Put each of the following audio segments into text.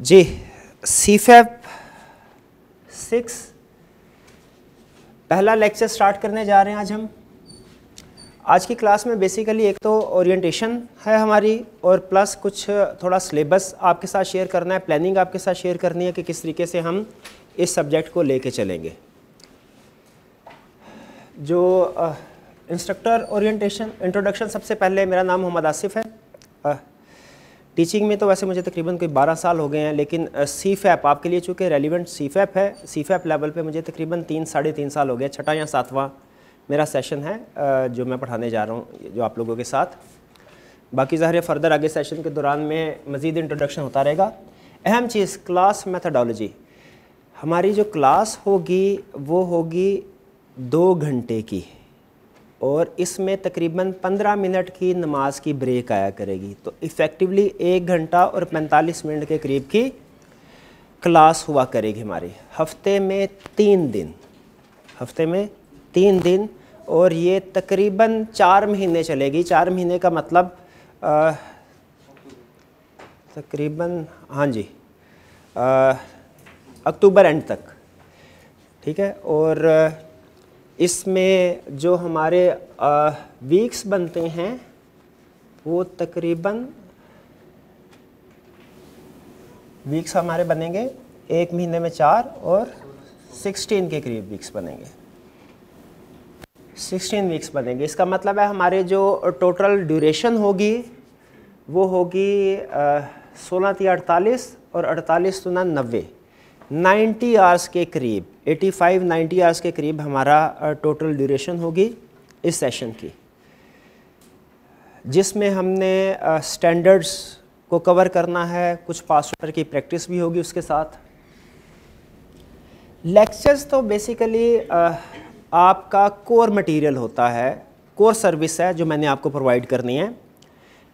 जी CFAP six पहला lecture start करने जा रहे हैं आज हम आज की क्लास में बेसिकली एक तो ओरिएंटेशन है हमारी और प्लस कुछ थोड़ा सिलेबस आपके साथ शेयर करना है प्लानिंग आपके साथ शेयर करनी है कि किस तरीके से हम इस सब्जेक्ट को लेके चलेंगे जो इंस्ट्रक्टर ओरिएंटेशन इंट्रोडक्शन सबसे पहले मेरा नाम मोहम्मद आसिफ है टीचिंग में तो वैसे मुझे तकरीबन कोई 12 साल हो गए हैं लेकिन सी फैप आपके लिए चूँकि रेलिवेंट सी फैप है सी फैप लेवल पे मुझे तकरीबन तीन साढ़े तीन साल हो गए छठा या सातवां मेरा सेशन है जो मैं पढ़ाने जा रहा हूँ जो आप लोगों के साथ बाकी ज़ाहिर फर्दर आगे सेशन के दौरान में मज़ीद इंट्रोडक्शन होता रहेगा अहम चीज़ क्लास मैथडोलॉजी हमारी जो क्लास होगी वो होगी दो घंटे की और इसमें तकरीबन 15 मिनट की नमाज की ब्रेक आया करेगी तो इफ़ेक्टिवली एक घंटा और 45 मिनट के करीब की क्लास हुआ करेगी हमारी हफ्ते में तीन दिन हफ्ते में तीन दिन और ये तकरीबन चार महीने चलेगी चार महीने का मतलब तकरीबन हाँ जी अक्टूबर एंड तक ठीक है और इसमें जो हमारे वीक्स बनते हैं वो तकरीबन वीक्स हमारे बनेंगे एक महीने में चार और सिक्सटीन के करीब वीक्स बनेंगे सिक्सटीन वीक्स बनेंगे इसका मतलब है हमारे जो टोटल ड्यूरेशन होगी वो होगी सोलह ती अड़तालीस और अड़तालीस सोना नब्बे नाइन्टी आवर्स के करीब 85-90 आवर्स के करीब हमारा टोटल ड्यूरेशन होगी इस सेशन की जिसमें हमने स्टैंडर्ड्स को कवर करना है कुछ पासवर्ड की प्रैक्टिस भी होगी उसके साथ लेक्चर्स तो बेसिकली आपका कोर मटेरियल होता है कोर सर्विस है जो मैंने आपको प्रोवाइड करनी है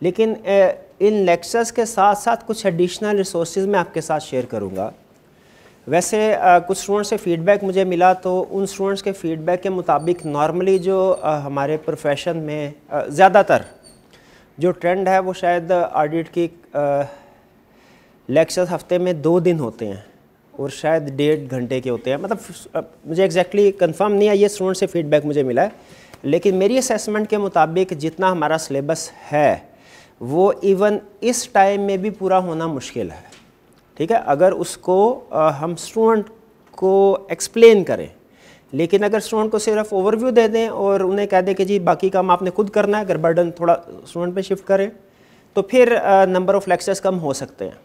लेकिन इन लेक्चर्स के साथ साथ कुछ एडिशनल रिसोर्सेज मैं आपके साथ शेयर करूँगा वैसे आ, कुछ स्टूडेंट्स से फ़ीडबैक मुझे मिला तो उन स्टूडेंट्स के फ़ीडबैक के मुताबिक नॉर्मली जो आ, हमारे प्रोफेशन में ज़्यादातर जो ट्रेंड है वो शायद ऑडिट की लेक्चर्स हफ्ते में दो दिन होते हैं और शायद डेढ़ घंटे के होते हैं मतलब मुझे एग्जैक्टली कंफर्म नहीं है ये स्टूडेंट से फ़ीडबैक मुझे मिला है लेकिन मेरी असेसमेंट के मुताबिक जितना हमारा सिलेबस है वो इवन इस टाइम में भी पूरा होना मुश्किल है ठीक है अगर उसको आ, हम स्टूडेंट को एक्सप्लेन करें लेकिन अगर स्टूडेंट को सिर्फ ओवरव्यू दे दें और उन्हें कह दें कि जी बाकी काम आपने खुद करना है अगर बर्डन थोड़ा स्टूडेंट पे शिफ्ट करें तो फिर नंबर ऑफ़ लेक्चर्स कम हो सकते हैं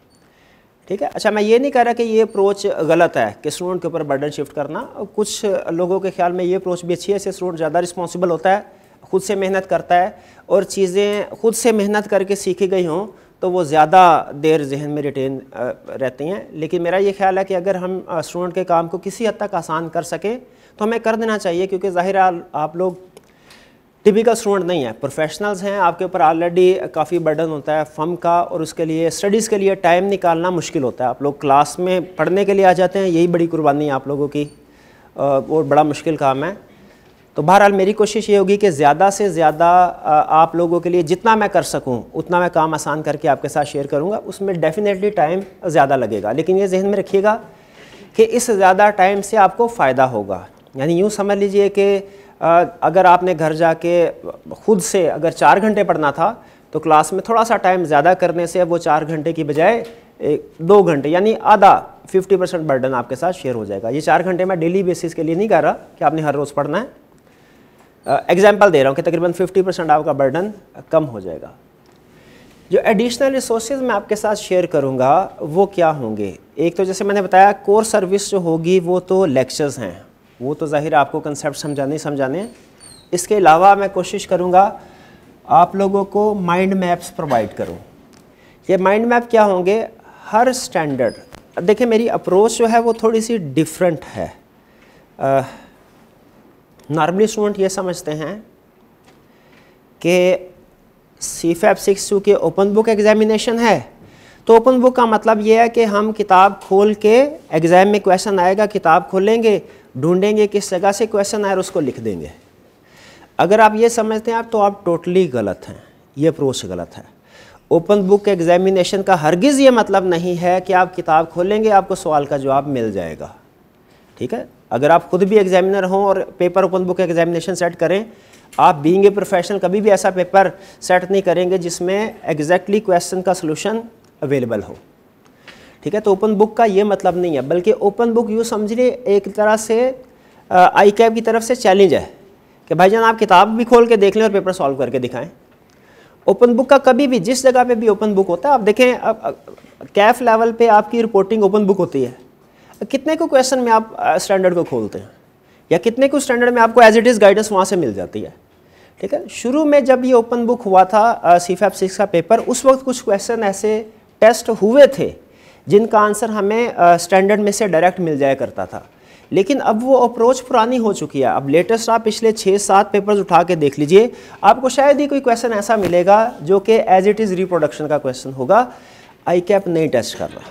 ठीक है अच्छा मैं ये नहीं कह रहा कि ये अप्रोच गलत है कि स्टूडेंट के ऊपर बर्डन शिफ्ट करना कुछ लोगों के ख्याल में ये अप्रोच भी अच्छी है इससे स्टूडेंट ज़्यादा रिस्पॉन्सिबल होता है खुद से मेहनत करता है और चीज़ें खुद से मेहनत करके सीखी गई हों तो वो ज़्यादा देर जहन में रिटेन रहती हैं लेकिन मेरा ये ख्याल है कि अगर हम स्टूडेंट के काम को किसी हद तक आसान कर सकें तो हमें कर देना चाहिए क्योंकि ज़ाहिर आप लोग टिपिकल स्टूडेंट नहीं है प्रोफेशनल्स हैं आपके ऊपर ऑलरेडी काफ़ी बर्डन होता है फम का और उसके लिए स्टडीज़ के लिए टाइम निकालना मुश्किल होता है आप लोग क्लास में पढ़ने के लिए आ जाते हैं यही बड़ी कुर्बानी आप लोगों की और बड़ा मुश्किल काम है तो बहरहाल मेरी कोशिश ये होगी कि ज़्यादा से ज़्यादा आप लोगों के लिए जितना मैं कर सकूँ उतना मैं काम आसान करके आपके साथ शेयर करूँगा उसमें डेफ़िनेटली टाइम ज़्यादा लगेगा लेकिन ये जहन में रखिएगा कि इस ज़्यादा टाइम से आपको फ़ायदा होगा यानी यूँ समझ लीजिए कि अगर आपने घर जाके खुद से अगर चार घंटे पढ़ना था तो क्लास में थोड़ा सा टाइम ज़्यादा करने से वो चार घंटे की बजाय एक दो घंटे यानी आधा 50 परसेंट बर्डन आपके साथ शेयर हो जाएगा ये चार घंटे मैं डेली बेसिस के लिए नहीं कह रहा कि आपने हर रोज़ पढ़ना है एग्जाम्पल दे रहा हूँ कि तकरीबन 50 परसेंट आपका बर्डन कम हो जाएगा जो एडिशनल रिसोर्सेज मैं आपके साथ शेयर करूँगा वो क्या होंगे एक तो जैसे मैंने बताया कोर सर्विस जो होगी वो तो लेक्चर्स हैं वो तो ज़ाहिर आपको कंसेप्ट समझाने समझाने इसके अलावा मैं कोशिश करूँगा आप लोगों को माइंड मैप्स प्रोवाइड करूँ ये माइंड मैप क्या होंगे हर स्टैंडर्ड देखिए मेरी अप्रोच जो है वो थोड़ी सी डिफरेंट है नॉर्मली स्टूडेंट ये समझते हैं कि सी फैप सिक्स टू के ओपन बुक एग्जामिनेशन है तो ओपन बुक का मतलब ये है कि हम किताब खोल के एग्ज़ाम में क्वेश्चन आएगा किताब खोलेंगे ढूंढेंगे किस जगह से क्वेश्चन आए और उसको लिख देंगे अगर आप ये समझते हैं आप तो आप टोटली गलत हैं ये अप्रोच गलत है ओपन बुक एग्जामिनेशन का हरगिज़ ये मतलब नहीं है कि आप किताब खोलेंगे आपको सवाल का जवाब मिल जाएगा ठीक है अगर आप खुद भी एग्जामिनर हों और paper open book examination set करें आप बीइंग ए प्रोफेशनल कभी भी ऐसा पेपर सेट नहीं करेंगे जिसमें एग्जैक्टली क्वेश्चन का सोल्यूशन अवेलेबल हो ठीक है तो ओपन बुक का ये मतलब नहीं है बल्कि ओपन बुक यूँ समझिए एक तरह से आई कैब की तरफ से चैलेंज है कि भाई जान आप किताब भी खोल के देख लें और पेपर सॉल्व करके दिखाएं ओपन बुक का कभी भी जिस जगह पे भी ओपन बुक होता है आप देखें अब कैफ लेवल पे आपकी रिपोर्टिंग ओपन बुक होती है कितने को क्वेश्चन में आप स्टैंडर्ड को खोलते हैं या कितने को स्टैंडर्ड में आपको एज इट इज़ गाइडेंस वहाँ से मिल जाती है ठीक है शुरू में जब ये ओपन बुक हुआ था सी फैफ सिक्स का पेपर उस वक्त कुछ क्वेश्चन ऐसे टेस्ट हुए थे जिनका आंसर हमें स्टैंडर्ड में से डायरेक्ट मिल जाया करता था लेकिन अब वो अप्रोच पुरानी हो चुकी है अब लेटेस्ट आप पिछले छः सात पेपर्स उठा के देख लीजिए आपको शायद ही कोई क्वेश्चन ऐसा मिलेगा जो कि एज इट इज़ रिप्रोडक्शन का क्वेश्चन होगा आई कैप नहीं टेस्ट कर रहा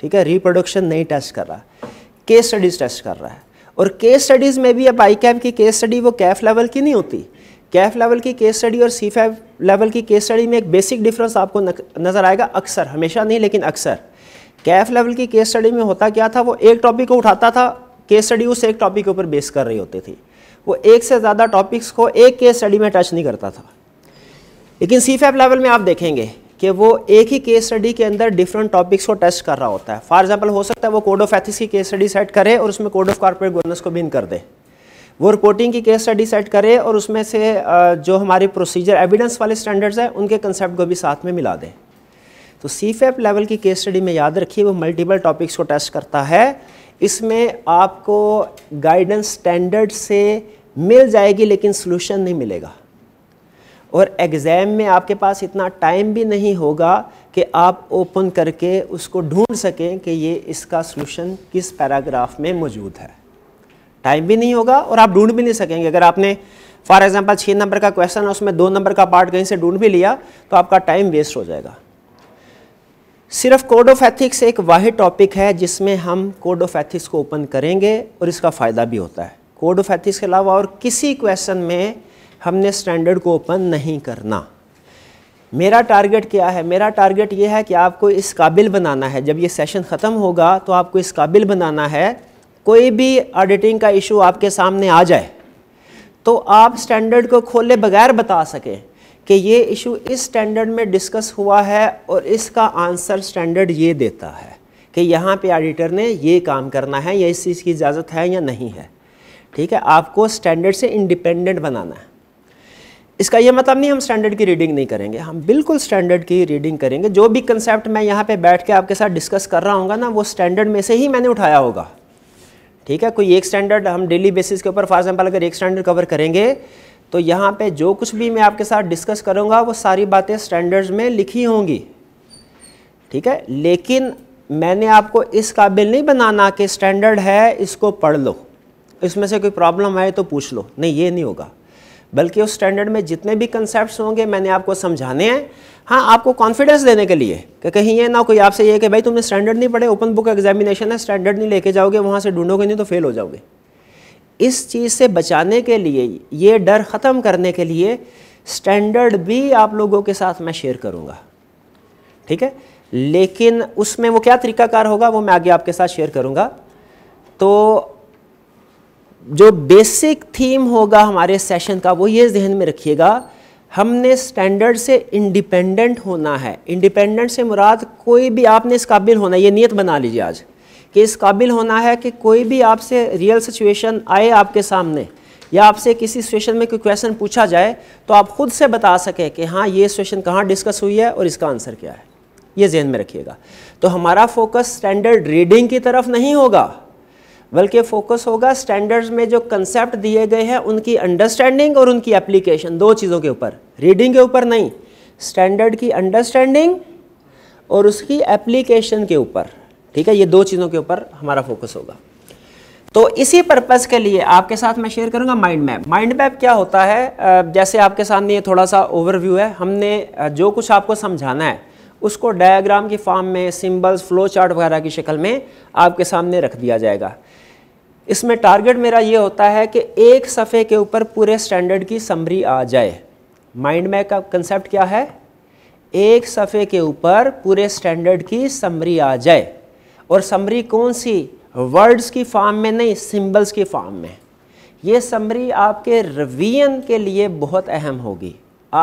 ठीक है रिप्रोडक्शन नहीं टेस्ट कर रहा केस स्टडीज़ टेस्ट कर रहा है और केस स्टडीज़ में भी अब आई कैफ की केस स्टडी वो कैफ लेवल की नहीं होती कैफ लेवल की केस स्टडी और सी फाइव लेवल की केस स्टडी में एक बेसिक डिफरेंस आपको नज़र आएगा अक्सर हमेशा नहीं लेकिन अक्सर कैफ लेवल की केस स्टडी में होता क्या था वो एक टॉपिक को उठाता था केस स्टडी उस एक टॉपिक के ऊपर बेस कर रही होती थी वो एक से ज़्यादा टॉपिक्स को एक केस स्टडी में टच नहीं करता था लेकिन सी फैप लेवल में आप देखेंगे कि वो एक ही केस स्टडी के अंदर डिफरेंट टॉपिक्स को टेस्ट कर रहा होता है फॉर एग्जाम्पल हो सकता है वो कोड ऑफ एथिक्स की केस स्टडी सेट करे और उसमें कोड ऑफ कॉर्पोरेट गवर्नेंस को भी इन कर दे वो रिपोर्टिंग की केस स्टडी सेट करे और उसमें से जो हमारी प्रोसीजर एविडेंस वाले स्टैंडर्ड्स हैं उनके कंसेप्ट को भी साथ में मिला दें तो सी लेवल की केस स्टडी में याद रखिए वो मल्टीपल टॉपिक्स को टेस्ट करता है इसमें आपको गाइडेंस स्टैंडर्ड से मिल जाएगी लेकिन सोल्यूशन नहीं मिलेगा और एग्ज़ाम में आपके पास इतना टाइम भी नहीं होगा कि आप ओपन करके उसको ढूंढ सकें कि ये इसका सलूशन किस पैराग्राफ में मौजूद है टाइम भी नहीं होगा और आप ढूंढ भी नहीं सकेंगे अगर आपने फॉर एग्ज़ाम्पल छः नंबर का क्वेश्चन है उसमें दो नंबर का पार्ट कहीं से ढूंढ भी लिया तो आपका टाइम वेस्ट हो जाएगा सिर्फ कोड ऑफ एथिक्स एक वाहि टॉपिक है जिसमें हम कोड ऑफ एथिक्स को ओपन करेंगे और इसका फ़ायदा भी होता है कोड ऑफ एथिक्स के अलावा और किसी क्वेश्चन में हमने स्टैंडर्ड को ओपन नहीं करना मेरा टारगेट क्या है मेरा टारगेट ये है कि आपको इस काबिल बनाना है जब ये सेशन ख़त्म होगा तो आपको इस काबिल बनाना है कोई भी ऑडिटिंग का इशू आपके सामने आ जाए तो आप स्टैंडर्ड को खोले बगैर बता सकें कि ये इशू इस स्टैंडर्ड में डिस्कस हुआ है और इसका आंसर स्टैंडर्ड ये देता है कि यहाँ पे ऑडिटर ने ये काम करना है या इस चीज़ की इजाज़त है या नहीं है ठीक है आपको स्टैंडर्ड से इंडिपेंडेंट बनाना है इसका ये मतलब नहीं हम स्टैंडर्ड की रीडिंग नहीं करेंगे हम बिल्कुल स्टैंडर्ड की रीडिंग करेंगे जो भी कंसेप्ट मैं यहाँ पे बैठ के आपके साथ डिस्कस कर रहा हूँ ना वो स्टैंडर्ड में से ही मैंने उठाया होगा ठीक है कोई एक स्टैंडर्ड हम डेली बेसिस के ऊपर फॉर एग्जाम्पल अगर एक स्टैंडर्ड कवर करेंगे तो यहाँ पे जो कुछ भी मैं आपके साथ डिस्कस करूँगा वो सारी बातें स्टैंडर्ड्स में लिखी होंगी ठीक है लेकिन मैंने आपको इस काबिल नहीं बनाना कि स्टैंडर्ड है इसको पढ़ लो इसमें से कोई प्रॉब्लम आए तो पूछ लो नहीं ये नहीं होगा बल्कि उस स्टैंडर्ड में जितने भी कंसेप्ट होंगे मैंने आपको समझाने हैं हाँ आपको कॉन्फिडेंस देने के लिए कि कहीं ये ना कोई आपसे ये कि भाई तुमने स्टैंडर्ड नहीं पढ़े ओपन बुक एग्जामिनेशन है स्टैंडर्ड नहीं लेके जाओगे वहाँ से ढूंढोगे नहीं तो फेल हो जाओगे इस चीज़ से बचाने के लिए ये डर ख़त्म करने के लिए स्टैंडर्ड भी आप लोगों के साथ मैं शेयर करूँगा ठीक है लेकिन उसमें वो क्या तरीकाकार होगा वो मैं आगे आपके साथ शेयर करूँगा तो जो बेसिक थीम होगा हमारे सेशन का वो ये जहन में रखिएगा हमने स्टैंडर्ड से इंडिपेंडेंट होना है इंडिपेंडेंट से मुराद कोई भी आपने इस काबिल होना ये नियत बना लीजिए आज कि इस काबिल होना है कि कोई भी आपसे रियल सिचुएशन आए आपके सामने या आपसे किसी सिचुएशन में कोई क्वेश्चन पूछा जाए तो आप खुद से बता सकें कि हाँ ये सिचुएशन कहाँ डिस्कस हुई है और इसका आंसर क्या है ये जहन में रखिएगा तो हमारा फोकस स्टैंडर्ड रीडिंग की तरफ नहीं होगा बल्कि फोकस होगा स्टैंडर्ड्स में जो कंसेप्ट दिए गए हैं उनकी अंडरस्टैंडिंग और उनकी एप्लीकेशन दो चीज़ों के ऊपर रीडिंग के ऊपर नहीं स्टैंडर्ड की अंडरस्टैंडिंग और उसकी एप्लीकेशन के ऊपर ठीक है ये दो चीज़ों के ऊपर हमारा फोकस होगा तो इसी पर्पज़ के लिए आपके साथ मैं शेयर करूंगा माइंड मैप माइंड मैप क्या होता है जैसे आपके सामने ये थोड़ा सा ओवरव्यू है हमने जो कुछ आपको समझाना है उसको डायग्राम की फॉर्म में सिंबल्स फ्लो चार्ट वगैरह की शक्ल में आपके सामने रख दिया जाएगा इसमें टारगेट मेरा ये होता है कि एक सफ़े के ऊपर पूरे स्टैंडर्ड की समरी आ जाए माइंड मैप का कंसेप्ट क्या है एक सफ़े के ऊपर पूरे स्टैंडर्ड की समरी आ जाए और समरी कौन सी वर्ड्स की फॉर्म में नहीं सिंबल्स की फॉर्म में ये समरी आपके रिवीजन के लिए बहुत अहम होगी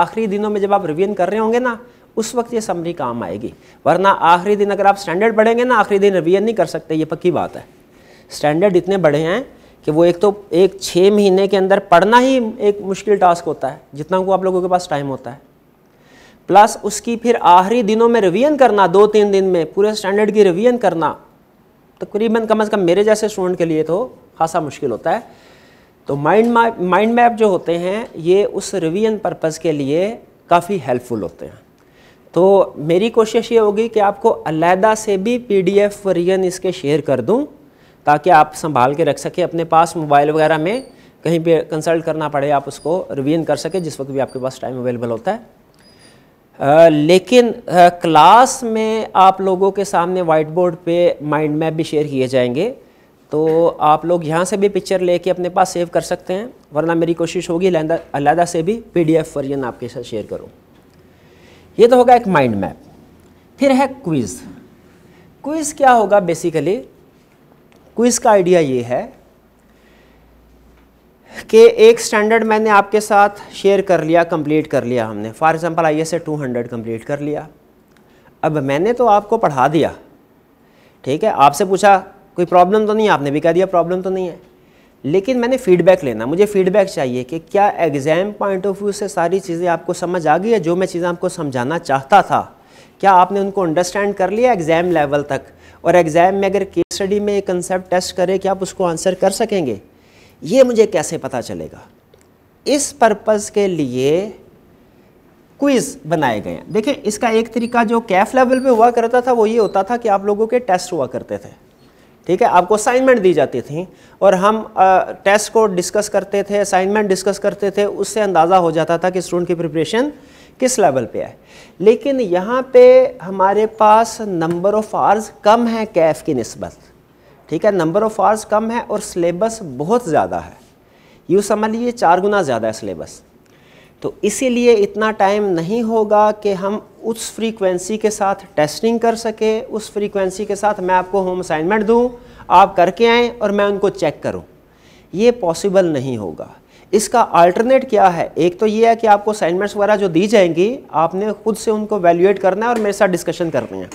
आखिरी दिनों में जब आप रिवीजन कर रहे होंगे ना उस वक्त ये समरी काम आएगी वरना आखिरी दिन अगर आप स्टैंडर्ड पढ़ेंगे ना आखिरी दिन रिवीजन नहीं कर सकते ये पक्की बात है स्टैंडर्ड इतने बढ़े हैं कि वो एक तो एक छः महीने के अंदर पढ़ना ही एक मुश्किल टास्क होता है जितना को आप लोगों के पास टाइम होता है प्लस उसकी फिर आखिरी दिनों में रिवीजन करना दो तीन दिन में पूरे स्टैंडर्ड की रिवीजन करना तकरीबन तो कम अज़ कम मेरे जैसे स्टूडेंट के लिए तो खासा मुश्किल होता है तो माइंड माइंड मैप जो होते हैं ये उस रिवीजन पर्पज़ के लिए काफ़ी हेल्पफुल होते हैं तो मेरी कोशिश ये होगी कि आपको अलहदा से भी पीडीएफ वर्जन इसके शेयर कर दूँ ताकि आप संभाल के रख सके अपने पास मोबाइल वगैरह में कहीं पे कंसल्ट करना पड़े आप उसको रिवीजन कर सके जिस वक्त भी आपके पास टाइम अवेलेबल होता है आ, लेकिन आ, क्लास में आप लोगों के सामने वाइट बोर्ड पर माइंड मैप भी शेयर किए जाएंगे तो आप लोग यहाँ से भी पिक्चर लेके अपने पास सेव कर सकते हैं वरना मेरी कोशिश होगी अलहदा से भी पीडीएफ वर्जन आपके साथ शेयर करूँ ये तो होगा एक माइंड मैप फिर है क्विज़ क्विज़ क्या होगा बेसिकली क्विज़ का आइडिया ये है कि एक स्टैंडर्ड मैंने आपके साथ शेयर कर लिया कंप्लीट कर लिया हमने for example I S A two hundred complete कर लिया अब मैंने तो आपको पढ़ा दिया ठीक है आपसे पूछा कोई प्रॉब्लम तो नहीं आपने भी कह दिया प्रॉब्लम तो नहीं है लेकिन मैंने फीडबैक लेना मुझे फीडबैक चाहिए कि क्या एग्ज़ाम पॉइंट ऑफ व्यू से सारी चीज़ें आपको समझ आ गई है जो मैं चीज़ें आपको समझाना चाहता था क्या आपने उनको अंडरस्टैंड कर लिया एग्ज़ाम लेवल तक और एग्ज़ाम में अगर केस स्टडी में कंसेप्ट टेस्ट करें कि आप उसको आंसर कर सकेंगे ये मुझे कैसे पता चलेगा इस पर्पस के लिए क्विज़ बनाए गए हैं देखिए इसका एक तरीका जो कैफ लेवल पे हुआ करता था वो ये होता था कि आप लोगों के टेस्ट हुआ करते थे ठीक है आपको असाइनमेंट दी जाती थी और हम आ, टेस्ट को डिस्कस करते थे असाइनमेंट डिस्कस करते थे उससे अंदाज़ा हो जाता था कि स्टूडेंट की प्रिपरेशन किस लेवल पे है लेकिन यहाँ पे हमारे पास नंबर ऑफ़ आर्स कम है कैफ की नस्बत ठीक है नंबर ऑफ़ आर्स कम है और सिलेबस बहुत ज़्यादा है यूँ समझ लीजिए चार गुना ज़्यादा है सिलेबस तो इसीलिए इतना टाइम नहीं होगा कि हम उस फ्रीक्वेंसी के साथ टेस्टिंग कर सके उस फ्रीक्वेंसी के साथ मैं आपको होम असाइनमेंट दूँ आप करके आएँ और मैं उनको चेक करूँ ये पॉसिबल नहीं होगा इसका अल्टरनेट क्या है एक तो ये है कि आपको असाइनमेंट्स वगैरह जो दी जाएंगी आपने खुद से उनको वैल्यूएट करना है और मेरे साथ डिस्कशन करने है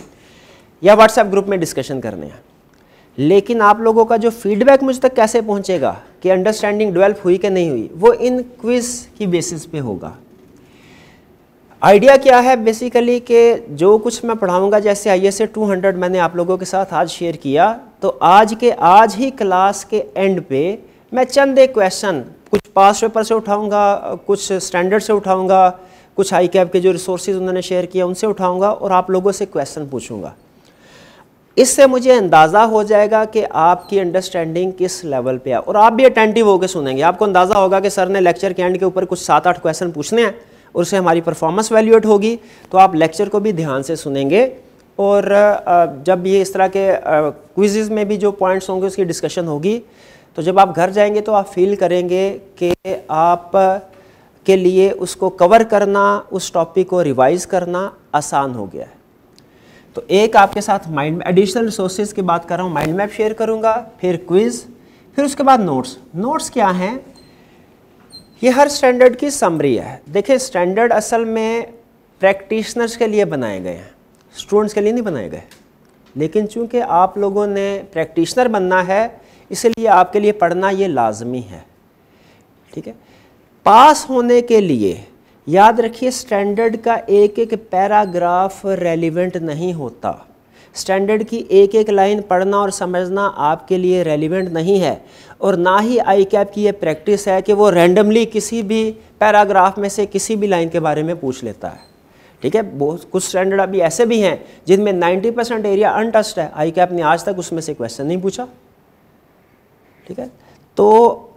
या व्हाट्सएप ग्रुप में डिस्कशन करने हैं लेकिन आप लोगों का जो फीडबैक मुझ तक कैसे पहुंचेगा कि अंडरस्टैंडिंग डेवलप हुई कि नहीं हुई वो इन क्विज की बेसिस पे होगा आइडिया क्या है बेसिकली कि जो कुछ मैं पढ़ाऊंगा जैसे आई एस मैंने आप लोगों के साथ आज शेयर किया तो आज के आज ही क्लास के एंड पे मैं चंद एक क्वेश्चन कुछ पास पेपर से उठाऊंगा कुछ स्टैंडर्ड से उठाऊंगा कुछ आई कैब के जो रिसोर्सेज उन्होंने शेयर किया उनसे उठाऊंगा और आप लोगों से क्वेश्चन पूछूंगा इससे मुझे अंदाज़ा हो जाएगा कि आपकी अंडरस्टैंडिंग किस लेवल पे है और आप भी अटेंटिव होकर सुनेंगे आपको अंदाज़ा होगा कि सर ने लेक्चर के एंड के ऊपर कुछ सात आठ क्वेश्चन पूछने हैं और उससे हमारी परफॉर्मेंस वैल्यूएट होगी तो आप लेक्चर को भी ध्यान से सुनेंगे और जब ये इस तरह के क्विजेज में भी जो पॉइंट्स होंगे उसकी डिस्कशन होगी तो जब आप घर जाएंगे तो आप फील करेंगे कि आप के लिए उसको कवर करना उस टॉपिक को रिवाइज करना आसान हो गया है तो एक आपके साथ माइंड एडिशनल रिसोर्सेज की बात कर रहा हूँ माइंड मैप शेयर करूँगा फिर क्विज़ फिर उसके बाद नोट्स नोट्स क्या हैं ये हर स्टैंडर्ड की समरी है देखिए स्टैंडर्ड असल में प्रैक्टिशनर्स के लिए बनाए गए हैं स्टूडेंट्स के लिए नहीं बनाए गए लेकिन चूंकि आप लोगों ने प्रैक्टिशनर बनना है इसलिए आपके लिए पढ़ना ये लाजमी है ठीक है पास होने के लिए याद रखिए स्टैंडर्ड का एक एक पैराग्राफ रेलिवेंट नहीं होता स्टैंडर्ड की एक एक लाइन पढ़ना और समझना आपके लिए रेलिवेंट नहीं है और ना ही आई कैप की ये प्रैक्टिस है कि वो रैंडमली किसी भी पैराग्राफ में से किसी भी लाइन के बारे में पूछ लेता है ठीक है बहुत कुछ स्टैंडर्ड अभी ऐसे भी हैं जिनमें 90 परसेंट एरिया अनटस्ट है आई कैप ने आज तक उसमें से क्वेश्चन नहीं पूछा ठीक है तो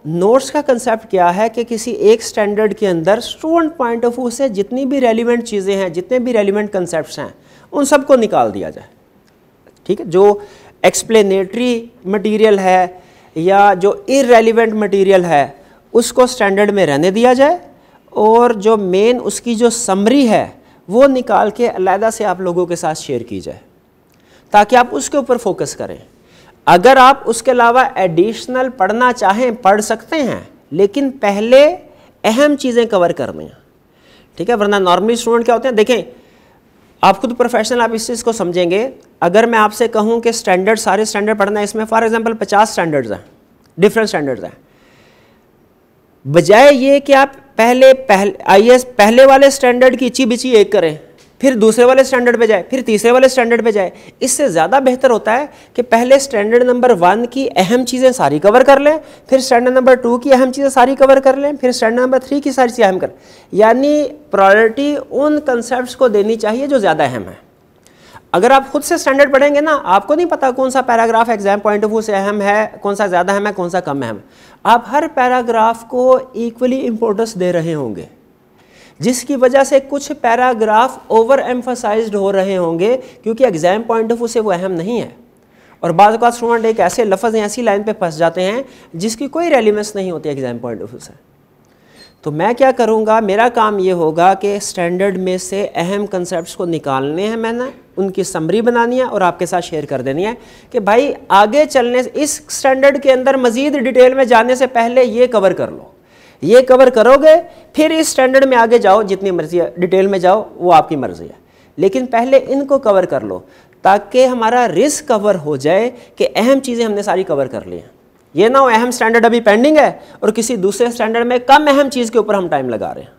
नोट्स का कंसेप्ट क्या है कि किसी एक स्टैंडर्ड के अंदर स्टूडेंट पॉइंट ऑफ व्यू से जितनी भी रेलिवेंट चीज़ें हैं जितने भी रेलिवेंट कंसेप्ट हैं उन सबको निकाल दिया जाए ठीक है जो एक्सप्लेनेटरी मटेरियल है या जो इरेलीवेंट मटेरियल है उसको स्टैंडर्ड में रहने दिया जाए और जो मेन उसकी जो समरी है वो निकाल के अलहदा से आप लोगों के साथ शेयर की जाए ताकि आप उसके ऊपर फोकस करें अगर आप उसके अलावा एडिशनल पढ़ना चाहें पढ़ सकते हैं लेकिन पहले अहम चीज़ें कवर करनी हैं ठीक है वरना नॉर्मली स्टूडेंट क्या होते हैं देखें आप खुद प्रोफेशनल आप इस चीज़ को समझेंगे अगर मैं आपसे कहूं कि स्टैंडर्ड सारे स्टैंडर्ड पढ़ना है इसमें फॉर एग्जांपल 50 स्टैंडर्ड्स हैं डिफरेंट स्टैंडर्ड्स हैं बजाय ये कि आप पहले पहले आई पहले वाले स्टैंडर्ड की इची बिची एक करें फिर दूसरे वाले स्टैंडर्ड पे जाए फिर तीसरे वाले स्टैंडर्ड पे जाए इससे ज़्यादा बेहतर होता है कि पहले स्टैंडर्ड नंबर वन की अहम चीज़ें सारी कवर कर लें फिर स्टैंडर्ड नंबर टू की अहम चीज़ें सारी कवर कर लें फिर स्टैंडर्ड नंबर थ्री की सारी चीज़ें अहम कर यानी प्रायोरिटी उन कंसेप्ट को देनी चाहिए जो ज़्यादा अहम है अगर आप खुद से स्टैंडर्ड पढ़ेंगे ना आपको नहीं पता कौन सा paragraph exam point of view से अहम है कौन सा ज़्यादा अहम है कौन सा कम अहम आप हर पैराग्राफ को इक्वली इंपॉर्टेंस दे रहे होंगे जिसकी वजह से कुछ पैराग्राफ ओवर एम्फोसाइज हो रहे होंगे क्योंकि एग्ज़ाम पॉइंट ऑफ व्यू से वो अहम नहीं है और बाद स्टूडेंट एक ऐसे लफ्ज़ ऐसी लाइन पे फंस जाते हैं जिसकी कोई रेलिवेंस नहीं होती एग्ज़ाम पॉइंट ऑफ व्यू से तो मैं क्या करूँगा मेरा काम ये होगा कि स्टैंडर्ड में से अहम कंसेप्ट को निकालने हैं मैंने उनकी समरी बनानी है और आपके साथ शेयर कर देनी है कि भाई आगे चलने इस स्टैंडर्ड के अंदर मज़ीद डिटेल में जाने से पहले ये कवर कर लो ये कवर करोगे फिर इस स्टैंडर्ड में आगे जाओ जितनी मर्जी है डिटेल में जाओ वो आपकी मर्जी है लेकिन पहले इनको कवर कर लो ताकि हमारा रिस्क कवर हो जाए कि अहम चीज़ें हमने सारी कवर कर ली हैं ये ना हो अहम स्टैंडर्ड अभी पेंडिंग है और किसी दूसरे स्टैंडर्ड में कम अहम चीज़ के ऊपर हम टाइम लगा रहे हैं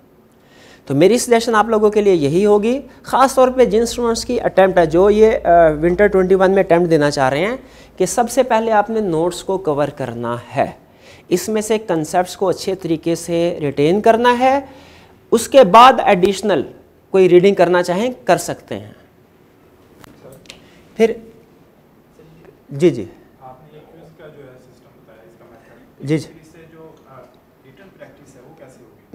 तो मेरी सजेशन आप लोगों के लिए यही होगी ख़ास तौर पे जिन स्टूडेंट्स की अटैम्प्ट है जो ये आ, विंटर 21 में अटैम्प्ट देना चाह रहे हैं कि सबसे पहले आपने नोट्स को कवर करना है इसमें से कंसेप्ट को अच्छे तरीके से रिटेन करना है उसके बाद एडिशनल कोई रीडिंग करना चाहें कर सकते हैं फिर जी जी जी जी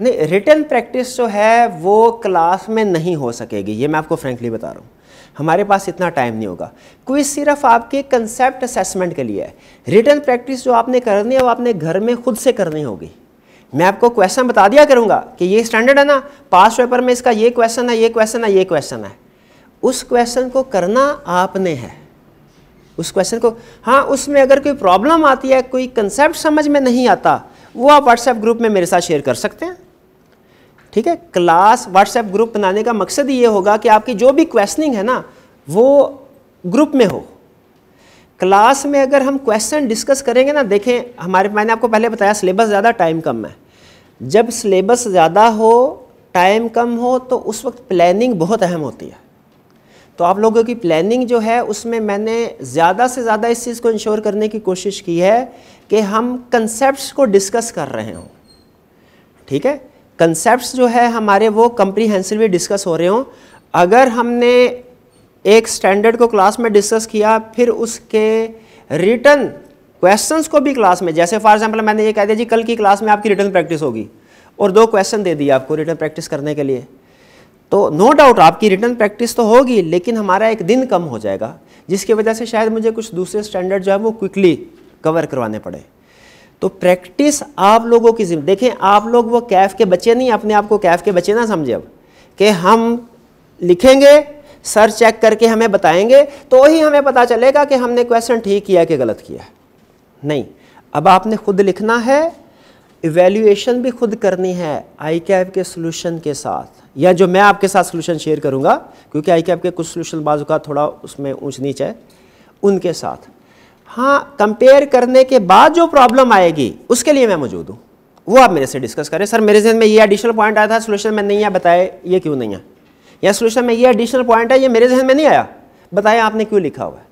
नहीं रिटर्न प्रैक्टिस जो है वो क्लास में नहीं हो सकेगी ये मैं आपको फ्रेंकली बता रहा हूँ हमारे पास इतना टाइम नहीं होगा क्विज सिर्फ आपके कंसेप्ट असेसमेंट के लिए है रिटर्न प्रैक्टिस जो आपने करनी है वो आपने घर में खुद से करनी होगी मैं आपको क्वेश्चन बता दिया करूँगा कि ये स्टैंडर्ड है ना पास पेपर में इसका ये क्वेश्चन है ये क्वेश्चन है ये क्वेश्चन है उस क्वेश्चन को करना आपने है उस क्वेश्चन को हाँ उसमें अगर कोई प्रॉब्लम आती है कोई कंसेप्ट समझ में नहीं आता वो आप व्हाट्सएप ग्रुप में मेरे साथ शेयर कर सकते हैं ठीक है क्लास व्हाट्सएप ग्रुप बनाने का मकसद ये होगा कि आपकी जो भी क्वेश्चनिंग है ना वो ग्रुप में हो क्लास में अगर हम क्वेश्चन डिस्कस करेंगे ना देखें हमारे मैंने आपको पहले बताया सिलेबस ज़्यादा टाइम कम है जब सिलेबस ज़्यादा हो टाइम कम हो तो उस वक्त प्लानिंग बहुत अहम होती है तो आप लोगों की प्लानिंग जो है उसमें मैंने ज़्यादा से ज़्यादा इस चीज़ को इंश्योर करने की कोशिश की है कि हम कंसेप्ट को डिस्कस कर रहे हों ठीक है कंसेप्ट जो है हमारे वो कंप्रीहेंसिवली डिस्कस हो रहे हों अगर हमने एक स्टैंडर्ड को क्लास में डिस्कस किया फिर उसके रिटर्न क्वेश्चंस को भी क्लास में जैसे फॉर एग्जांपल मैंने ये कह दिया जी कल की क्लास में आपकी रिटर्न प्रैक्टिस होगी और दो क्वेश्चन दे दिए आपको रिटर्न प्रैक्टिस करने के लिए तो नो no डाउट आपकी रिटर्न प्रैक्टिस तो होगी लेकिन हमारा एक दिन कम हो जाएगा जिसकी वजह से शायद मुझे कुछ दूसरे स्टैंडर्ड जो है वो क्विकली कवर करवाने पड़े तो प्रैक्टिस आप लोगों की जिम्मे देखें आप लोग वो कैफ के बच्चे नहीं अपने आप को कैफ के बच्चे ना समझे अब कि हम लिखेंगे सर चेक करके हमें बताएंगे तो ही हमें पता चलेगा कि हमने क्वेश्चन ठीक किया कि गलत किया नहीं अब आपने खुद लिखना है इवेल्यूएशन भी खुद करनी है आई कैफ के सोल्यूशन के साथ या जो मैं आपके साथ सोल्यूशन शेयर करूंगा क्योंकि आई कैफ के कुछ सोल्यूशन बाजू का थोड़ा उसमें ऊंच नीच है उनके साथ हाँ कंपेयर करने के बाद जो प्रॉब्लम आएगी उसके लिए मैं मौजूद हूँ वो आप मेरे से डिस्कस करें सर मेरे जहन में ये एडिशनल पॉइंट आया था सोल्यूशन में नहीं आया बताए ये क्यों नहीं है या सोल्यूशन में ये एडिशनल पॉइंट है ये मेरे जहन में नहीं आया बताएं आपने क्यों लिखा हुआ है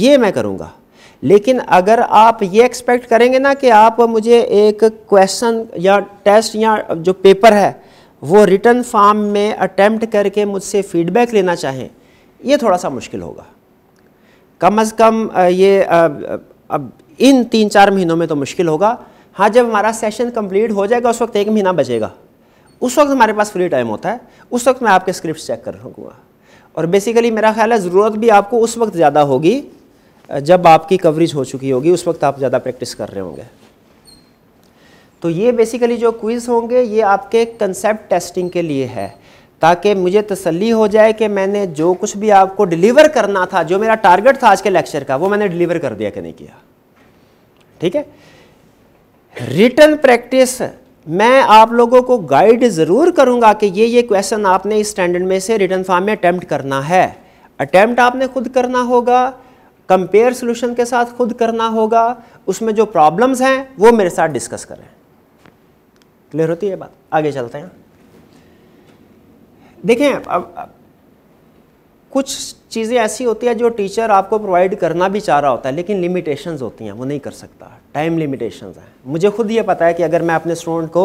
ये मैं करूँगा लेकिन अगर आप ये एक्सपेक्ट करेंगे ना कि आप मुझे एक क्वेश्चन या टेस्ट या जो पेपर है वो रिटर्न फॉर्म में अटैम्प्ट करके मुझसे फीडबैक लेना चाहें ये थोड़ा सा मुश्किल होगा कम अज़ कम ये अब इन तीन चार महीनों में तो मुश्किल होगा हाँ जब हमारा सेशन कंप्लीट हो जाएगा उस वक्त एक महीना बचेगा उस वक्त हमारे पास फ्री टाइम होता है उस वक्त मैं आपके स्क्रिप्ट चेक कर रखूँगा और बेसिकली मेरा ख्याल है ज़रूरत भी आपको उस वक्त ज़्यादा होगी जब आपकी कवरेज हो चुकी होगी उस वक्त आप ज़्यादा प्रैक्टिस कर रहे होंगे तो ये बेसिकली जो क्विज़ होंगे ये आपके कंसेप्ट टेस्टिंग के लिए है ताकि मुझे तसल्ली हो जाए कि मैंने जो कुछ भी आपको डिलीवर करना था जो मेरा टारगेट था आज के लेक्चर का वो मैंने डिलीवर कर दिया कि नहीं किया ठीक है रिटर्न प्रैक्टिस मैं आप लोगों को गाइड ज़रूर करूंगा कि ये ये क्वेश्चन आपने इस स्टैंडर्ड में से रिटर्न फॉर्म में अटैम्प्ट करना है अटैम्प्ट आपने खुद करना होगा कंपेयर सोल्यूशन के साथ खुद करना होगा उसमें जो प्रॉब्लम्स हैं वो मेरे साथ डिस्कस करें क्लियर होती है बात आगे चलते हैं देखें अब, कुछ चीज़ें ऐसी होती है जो टीचर आपको प्रोवाइड करना भी चाह रहा होता है लेकिन लिमिटेशंस होती हैं वो नहीं कर सकता टाइम लिमिटेशंस हैं मुझे खुद ये पता है कि अगर मैं अपने स्टूडेंट को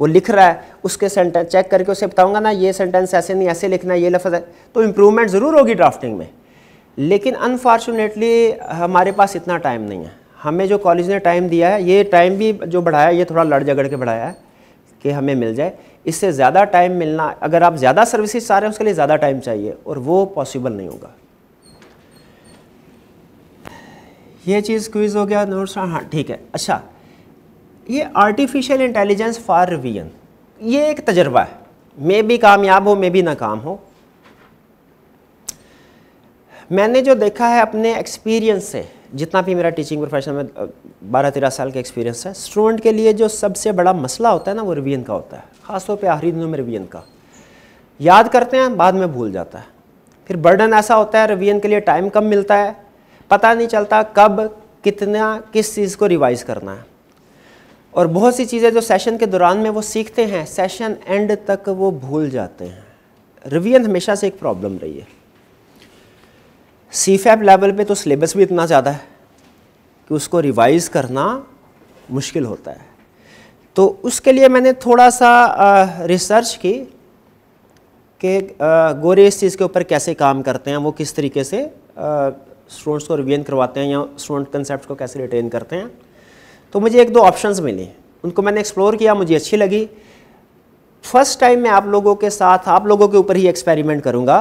वो लिख रहा है उसके सेंटेंस चेक करके उसे बताऊंगा ना ये सेंटेंस ऐसे नहीं ऐसे लिखना ये लफ्ज़ है तो इम्प्रूवमेंट ज़रूर होगी ड्राफ्टिंग में लेकिन अनफॉर्चुनेटली हमारे पास इतना टाइम नहीं है हमें जो कॉलेज ने टाइम दिया है ये टाइम भी जो बढ़ाया ये थोड़ा लड़ झगड़ के बढ़ाया है कि हमें मिल जाए इससे ज़्यादा टाइम मिलना अगर आप ज़्यादा सर्विसेज चाह रहे हैं उसके लिए ज़्यादा टाइम चाहिए और वो पॉसिबल नहीं होगा ये चीज़ क्विज हो गया नोट्स हाँ ठीक है अच्छा ये आर्टिफिशियल इंटेलिजेंस फॉर रिवीजन ये एक तजर्बा है मे भी कामयाब हो मे भी नाकाम हो मैंने जो देखा है अपने एक्सपीरियंस से जितना भी मेरा टीचिंग प्रोफेशन में बारह तेरह साल का एक्सपीरियंस है स्टूडेंट के लिए जो सबसे बड़ा मसला होता है ना वो रिवीजन का होता है ख़ासतौर पर आखिरी दिनों में रिवीजन का याद करते हैं बाद में भूल जाता है फिर बर्डन ऐसा होता है रिवीजन के लिए टाइम कम मिलता है पता नहीं चलता कब कितना किस चीज़ को रिवाइज़ करना है और बहुत सी चीज़ें जो सेशन के दौरान में वो सीखते हैं सेशन एंड तक वो भूल जाते हैं रिवीजन हमेशा से एक प्रॉब्लम रही है सी फैप लेवल पे तो सिलेबस भी इतना ज़्यादा है कि उसको रिवाइज़ करना मुश्किल होता है तो उसके लिए मैंने थोड़ा सा आ, रिसर्च की कि गोरे इस चीज़ के ऊपर कैसे काम करते हैं वो किस तरीके से स्टूडेंट्स को रिवियन करवाते हैं या स्टूडेंट कंसेप्ट को कैसे रिटेन करते हैं तो मुझे एक दो ऑप्शंस मिले उनको मैंने एक्सप्लोर किया मुझे अच्छी लगी फर्स्ट टाइम मैं आप लोगों के साथ आप लोगों के ऊपर ही एक्सपेरिमेंट करूँगा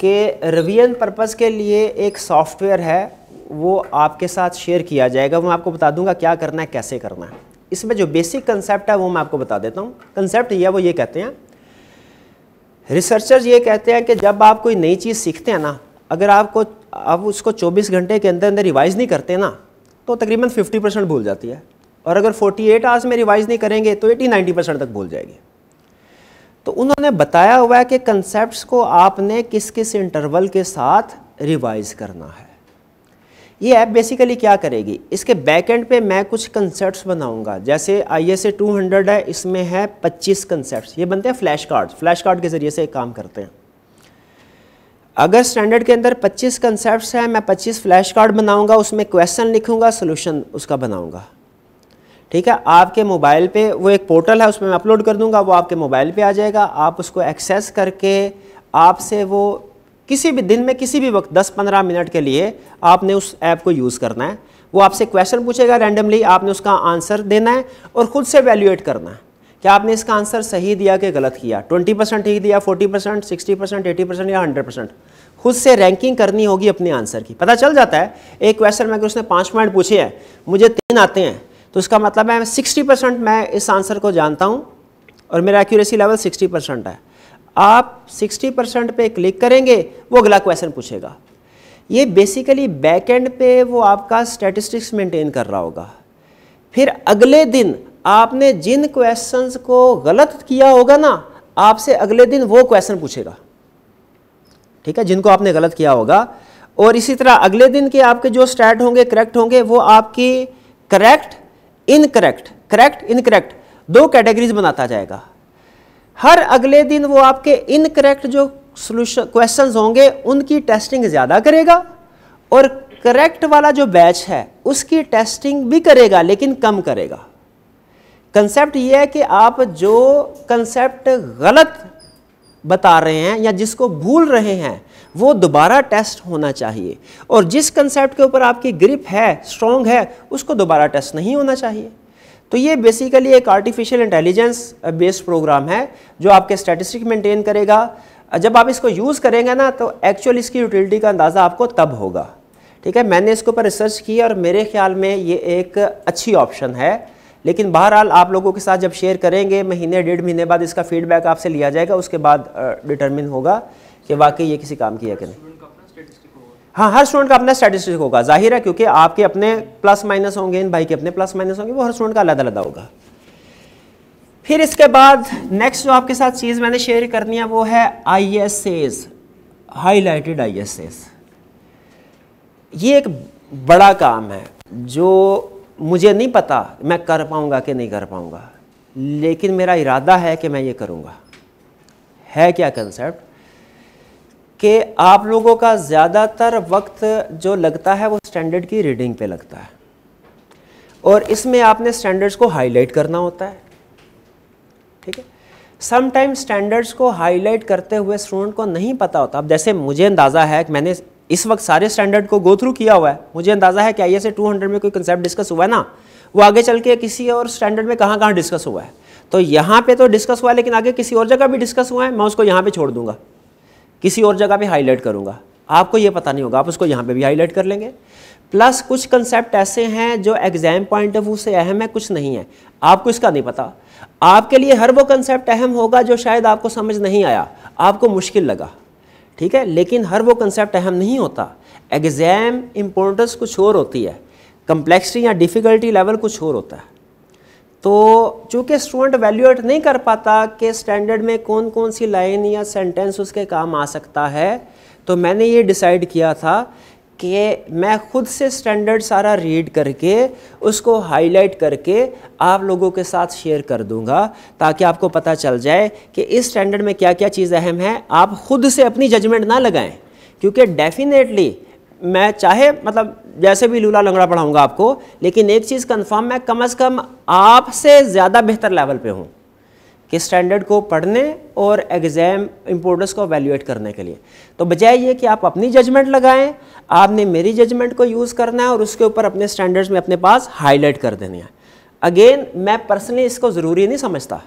कि रवियन पर्पज़ के लिए एक सॉफ्टवेयर है वो आपके साथ शेयर किया जाएगा मैं आपको बता दूंगा क्या करना है कैसे करना है इसमें जो बेसिक कंसेप्ट है वो मैं आपको बता देता हूँ कंसेप्ट यह वो ये कहते हैं रिसर्चर्स ये कहते हैं कि जब आप कोई नई चीज़ सीखते हैं ना अगर आपको आप उसको 24 घंटे के अंदर अंदर रिवाइज़ नहीं करते ना तो तकरीबन 50 परसेंट भूल जाती है और अगर 48 आवर्स में रिवाइज़ नहीं करेंगे तो 80 90 परसेंट तक भूल जाएगी तो उन्होंने बताया हुआ है कि कंसेप्ट को आपने किस किस इंटरवल के साथ रिवाइज करना है ये ऐप बेसिकली क्या करेगी इसके बैक एंड पे मैं कुछ कंसेप्ट बनाऊंगा जैसे I S A two hundred है इसमें है पच्चीस कंसेप्ट ये बनते हैं फ्लैश कार्ड फ्लैश कार्ड के ज़रिए से काम करते हैं अगर स्टैंडर्ड के अंदर 25 कंसेप्ट हैं मैं 25 फ्लैश कार्ड बनाऊंगा उसमें क्वेश्चन लिखूंगा सोल्यूशन उसका बनाऊंगा ठीक है आपके मोबाइल पे वो एक पोर्टल है उसमें मैं अपलोड कर दूंगा वो आपके मोबाइल पे आ जाएगा आप उसको एक्सेस करके आपसे वो किसी भी दिन में किसी भी वक्त 10-15 मिनट के लिए आपने उस ऐप को यूज़ करना है वो आपसे क्वेश्चन पूछेगा रैंडमली आपने उसका आंसर देना है और ख़ुद से वैल्यूएट करना है कि आपने इसका आंसर सही दिया कि गलत किया 20 परसेंट ठीक दिया 40 percent sixty percent eighty percent या 100 परसेंट खुद से रैंकिंग करनी होगी अपने आंसर की पता चल जाता है एक क्वेश्चन में अगर उसने पाँच पॉइंट पूछे हैं मुझे तीन आते हैं तो इसका मतलब है सिक्सटी परसेंट मैं इस आंसर को जानता हूँ और मेरा एक्यूरेसी लेवल सिक्सटी परसेंट है आप सिक्सटी परसेंट पे क्लिक करेंगे वो अगला क्वेश्चन पूछेगा ये बेसिकली एंड पे वो आपका स्टेटिस्टिक्स मेंटेन कर रहा होगा फिर अगले दिन आपने जिन क्वेश्चंस को गलत किया होगा ना आपसे अगले दिन वो क्वेश्चन पूछेगा ठीक है जिनको आपने गलत किया होगा और इसी तरह अगले दिन के आपके जो स्टैट होंगे करेक्ट होंगे वो आपकी करेक्ट इनकरेक्ट करेक्ट इनकरेक्ट दो कैटेगरीज बनाता जाएगा हर अगले दिन वो आपके इनकरेक्ट जो सोल्यूशन क्वेश्चन होंगे उनकी टेस्टिंग ज़्यादा करेगा और करेक्ट वाला जो बैच है उसकी टेस्टिंग भी करेगा लेकिन कम करेगा कंसेप्ट ये है कि आप जो कंसेप्ट गलत बता रहे हैं या जिसको भूल रहे हैं वो दोबारा टेस्ट होना चाहिए और जिस कंसेप्ट के ऊपर आपकी ग्रिप है स्ट्रॉन्ग है उसको दोबारा टेस्ट नहीं होना चाहिए तो ये बेसिकली एक आर्टिफिशियल इंटेलिजेंस बेस्ड प्रोग्राम है जो आपके स्टैटिस्टिक मेंटेन करेगा जब आप इसको यूज़ करेंगे ना तो एक्चुअल इसकी यूटिलिटी का अंदाज़ा आपको तब होगा ठीक है मैंने इसके ऊपर रिसर्च की और मेरे ख्याल में ये एक अच्छी ऑप्शन है लेकिन बहरहाल आप लोगों के साथ जब शेयर करेंगे महीने डेढ़ महीने बाद इसका फीडबैक आपसे लिया जाएगा उसके बाद डिटर्मिन होगा कि वाकई ये किसी काम की है कि नहीं हाँ हर स्टूडेंट का अपना स्टैटिस्टिक होगा जाहिर है क्योंकि आपके अपने प्लस माइनस होंगे इन भाई के अपने प्लस माइनस होंगे वो हर स्टूडेंट का अलग अलग होगा फिर इसके बाद नेक्स्ट जो आपके साथ चीज़ मैंने शेयर करनी है वो है I S S highlighted I S S ये एक बड़ा काम है जो मुझे नहीं पता मैं कर पाऊँगा कि नहीं कर पाऊँगा लेकिन मेरा इरादा है कि मैं ये करूँगा है क्या कंसेप्ट कि आप लोगों का ज़्यादातर वक्त जो लगता है वो स्टैंडर्ड की रीडिंग पे लगता है और इसमें आपने स्टैंडर्ड्स को हाईलाइट करना होता है ठीक है समटाइम स्टैंडर्ड्स को हाईलाइट करते हुए स्टूडेंट को नहीं पता होता अब जैसे मुझे अंदाज़ा है कि मैंने इस वक्त सारे स्टैंडर्ड को गो थ्रू किया हुआ है मुझे अंदाज़ा है कि आई एस टू हंड्रेड में कोई कंसेप्ट डिस्कस हुआ है ना वो आगे चल के किसी और स्टैंडर्ड में कहाँ कहाँ डिस्कस हुआ है तो यहाँ पे तो डिस्कस हुआ है लेकिन आगे किसी और जगह भी डिस्कस हुआ है मैं उसको यहाँ पे छोड़ दूंगा किसी और जगह पे हाईलाइट करूँगा आपको ये पता नहीं होगा आप उसको यहाँ पे भी हाईलाइट कर लेंगे प्लस कुछ कंसेप्ट ऐसे हैं जो एग्ज़ाम पॉइंट ऑफ व्यू से अहम है कुछ नहीं है आपको इसका नहीं पता आपके लिए हर वो कंसेप्ट अहम होगा जो शायद आपको समझ नहीं आया आपको मुश्किल लगा ठीक है लेकिन हर वो कंसेप्ट अहम नहीं होता एग्ज़ाम इम्पोर्टेंस कुछ और होती है कम्प्लेक्सिटी या डिफ़िकल्टी लेवल कुछ और होता है तो चूँकि स्टूडेंट वैल्यूएट नहीं कर पाता कि स्टैंडर्ड में कौन कौन सी लाइन या सेंटेंस उसके काम आ सकता है तो मैंने ये डिसाइड किया था कि मैं खुद से स्टैंडर्ड सारा रीड करके उसको हाईलाइट करके आप लोगों के साथ शेयर कर दूंगा ताकि आपको पता चल जाए कि इस स्टैंडर्ड में क्या क्या चीज़ अहम है आप खुद से अपनी जजमेंट ना लगाएं क्योंकि डेफिनेटली मैं चाहे मतलब जैसे भी लूला लंगड़ा पढ़ाऊंगा आपको लेकिन एक चीज़ कन्फर्म मैं कम अज़ कम आपसे ज़्यादा बेहतर लेवल पे हूँ कि स्टैंडर्ड को पढ़ने और एग्ज़ाम इम्पोर्टेंस को वैल्यूएट करने के लिए तो बजाय ये कि आप अपनी जजमेंट लगाएं आपने मेरी जजमेंट को यूज़ करना है और उसके ऊपर अपने स्टैंडर्ड्स में अपने पास हाईलाइट कर देने हैं अगेन मैं पर्सनली इसको ज़रूरी नहीं समझता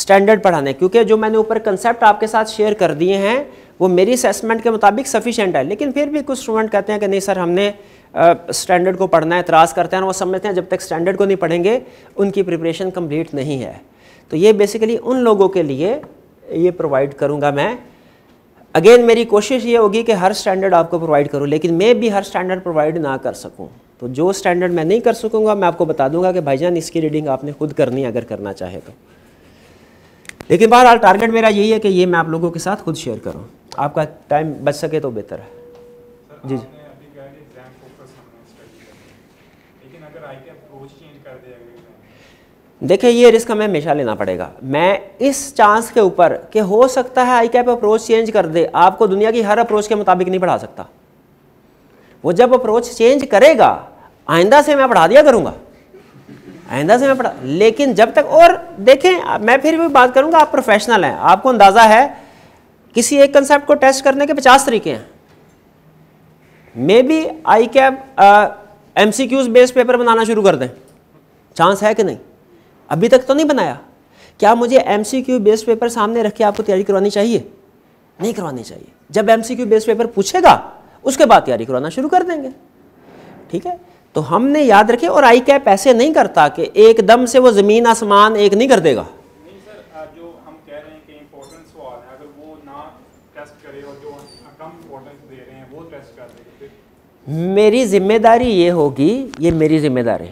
स्टैंडर्ड पढ़ाने क्योंकि जो मैंने ऊपर कंसेप्ट आपके साथ शेयर कर दिए हैं वो मेरी असेसमेंट के मुताबिक सफिशेंट है लेकिन फिर भी कुछ स्टूडेंट कहते हैं कि नहीं सर हमने स्टैंडर्ड को पढ़ना है इतराज़ करते हैं और वो समझते हैं जब तक स्टैंडर्ड को नहीं पढ़ेंगे उनकी प्रिपरेशन कम्प्लीट नहीं है तो ये बेसिकली उन लोगों के लिए ये प्रोवाइड करूँगा मैं अगेन मेरी कोशिश ये होगी कि हर स्टैंडर्ड आपको प्रोवाइड करूँ लेकिन मैं भी हर स्टैंडर्ड प्रोवाइड ना कर सकूँ तो जो स्टैंडर्ड मैं नहीं कर सकूँगा मैं आपको बता दूंगा कि भाईजान इसकी रीडिंग आपने खुद करनी अगर करना चाहे तो लेकिन बहरहाल टारगेट मेरा यही है कि ये मैं आप लोगों के साथ खुद शेयर करूँ आपका टाइम बच सके तो बेहतर है जी जी देखिए ये रिस्क हमें हमेशा लेना पड़ेगा मैं इस चांस के ऊपर कि हो सकता है आई कैप अप्रोच चेंज कर दे आपको दुनिया की हर अप्रोच के मुताबिक नहीं पढ़ा सकता वो जब अप्रोच चेंज करेगा आइंदा से मैं पढ़ा दिया करूँगा से में पढ़ा लेकिन जब तक और देखें मैं फिर भी बात करूंगा आप प्रोफेशनल हैं आपको अंदाज़ा है किसी एक कंसेप्ट को टेस्ट करने के पचास तरीके हैं maybe ICAP M C Qs based paper बनाना शुरू कर दें चांस है कि नहीं अभी तक तो नहीं बनाया क्या मुझे M C Q based paper सामने रख के आपको तैयारी करवानी चाहिए नहीं करवानी चाहिए जब M C Q based paper पूछेगा उसके बाद तैयारी करवाना शुरू कर देंगे ठीक है तो हमने याद रखे और आई कैप ऐसे नहीं करता कि एकदम से वो ज़मीन आसमान एक नहीं कर देगा मेरी जिम्मेदारी ये होगी ये मेरी जिम्मेदारी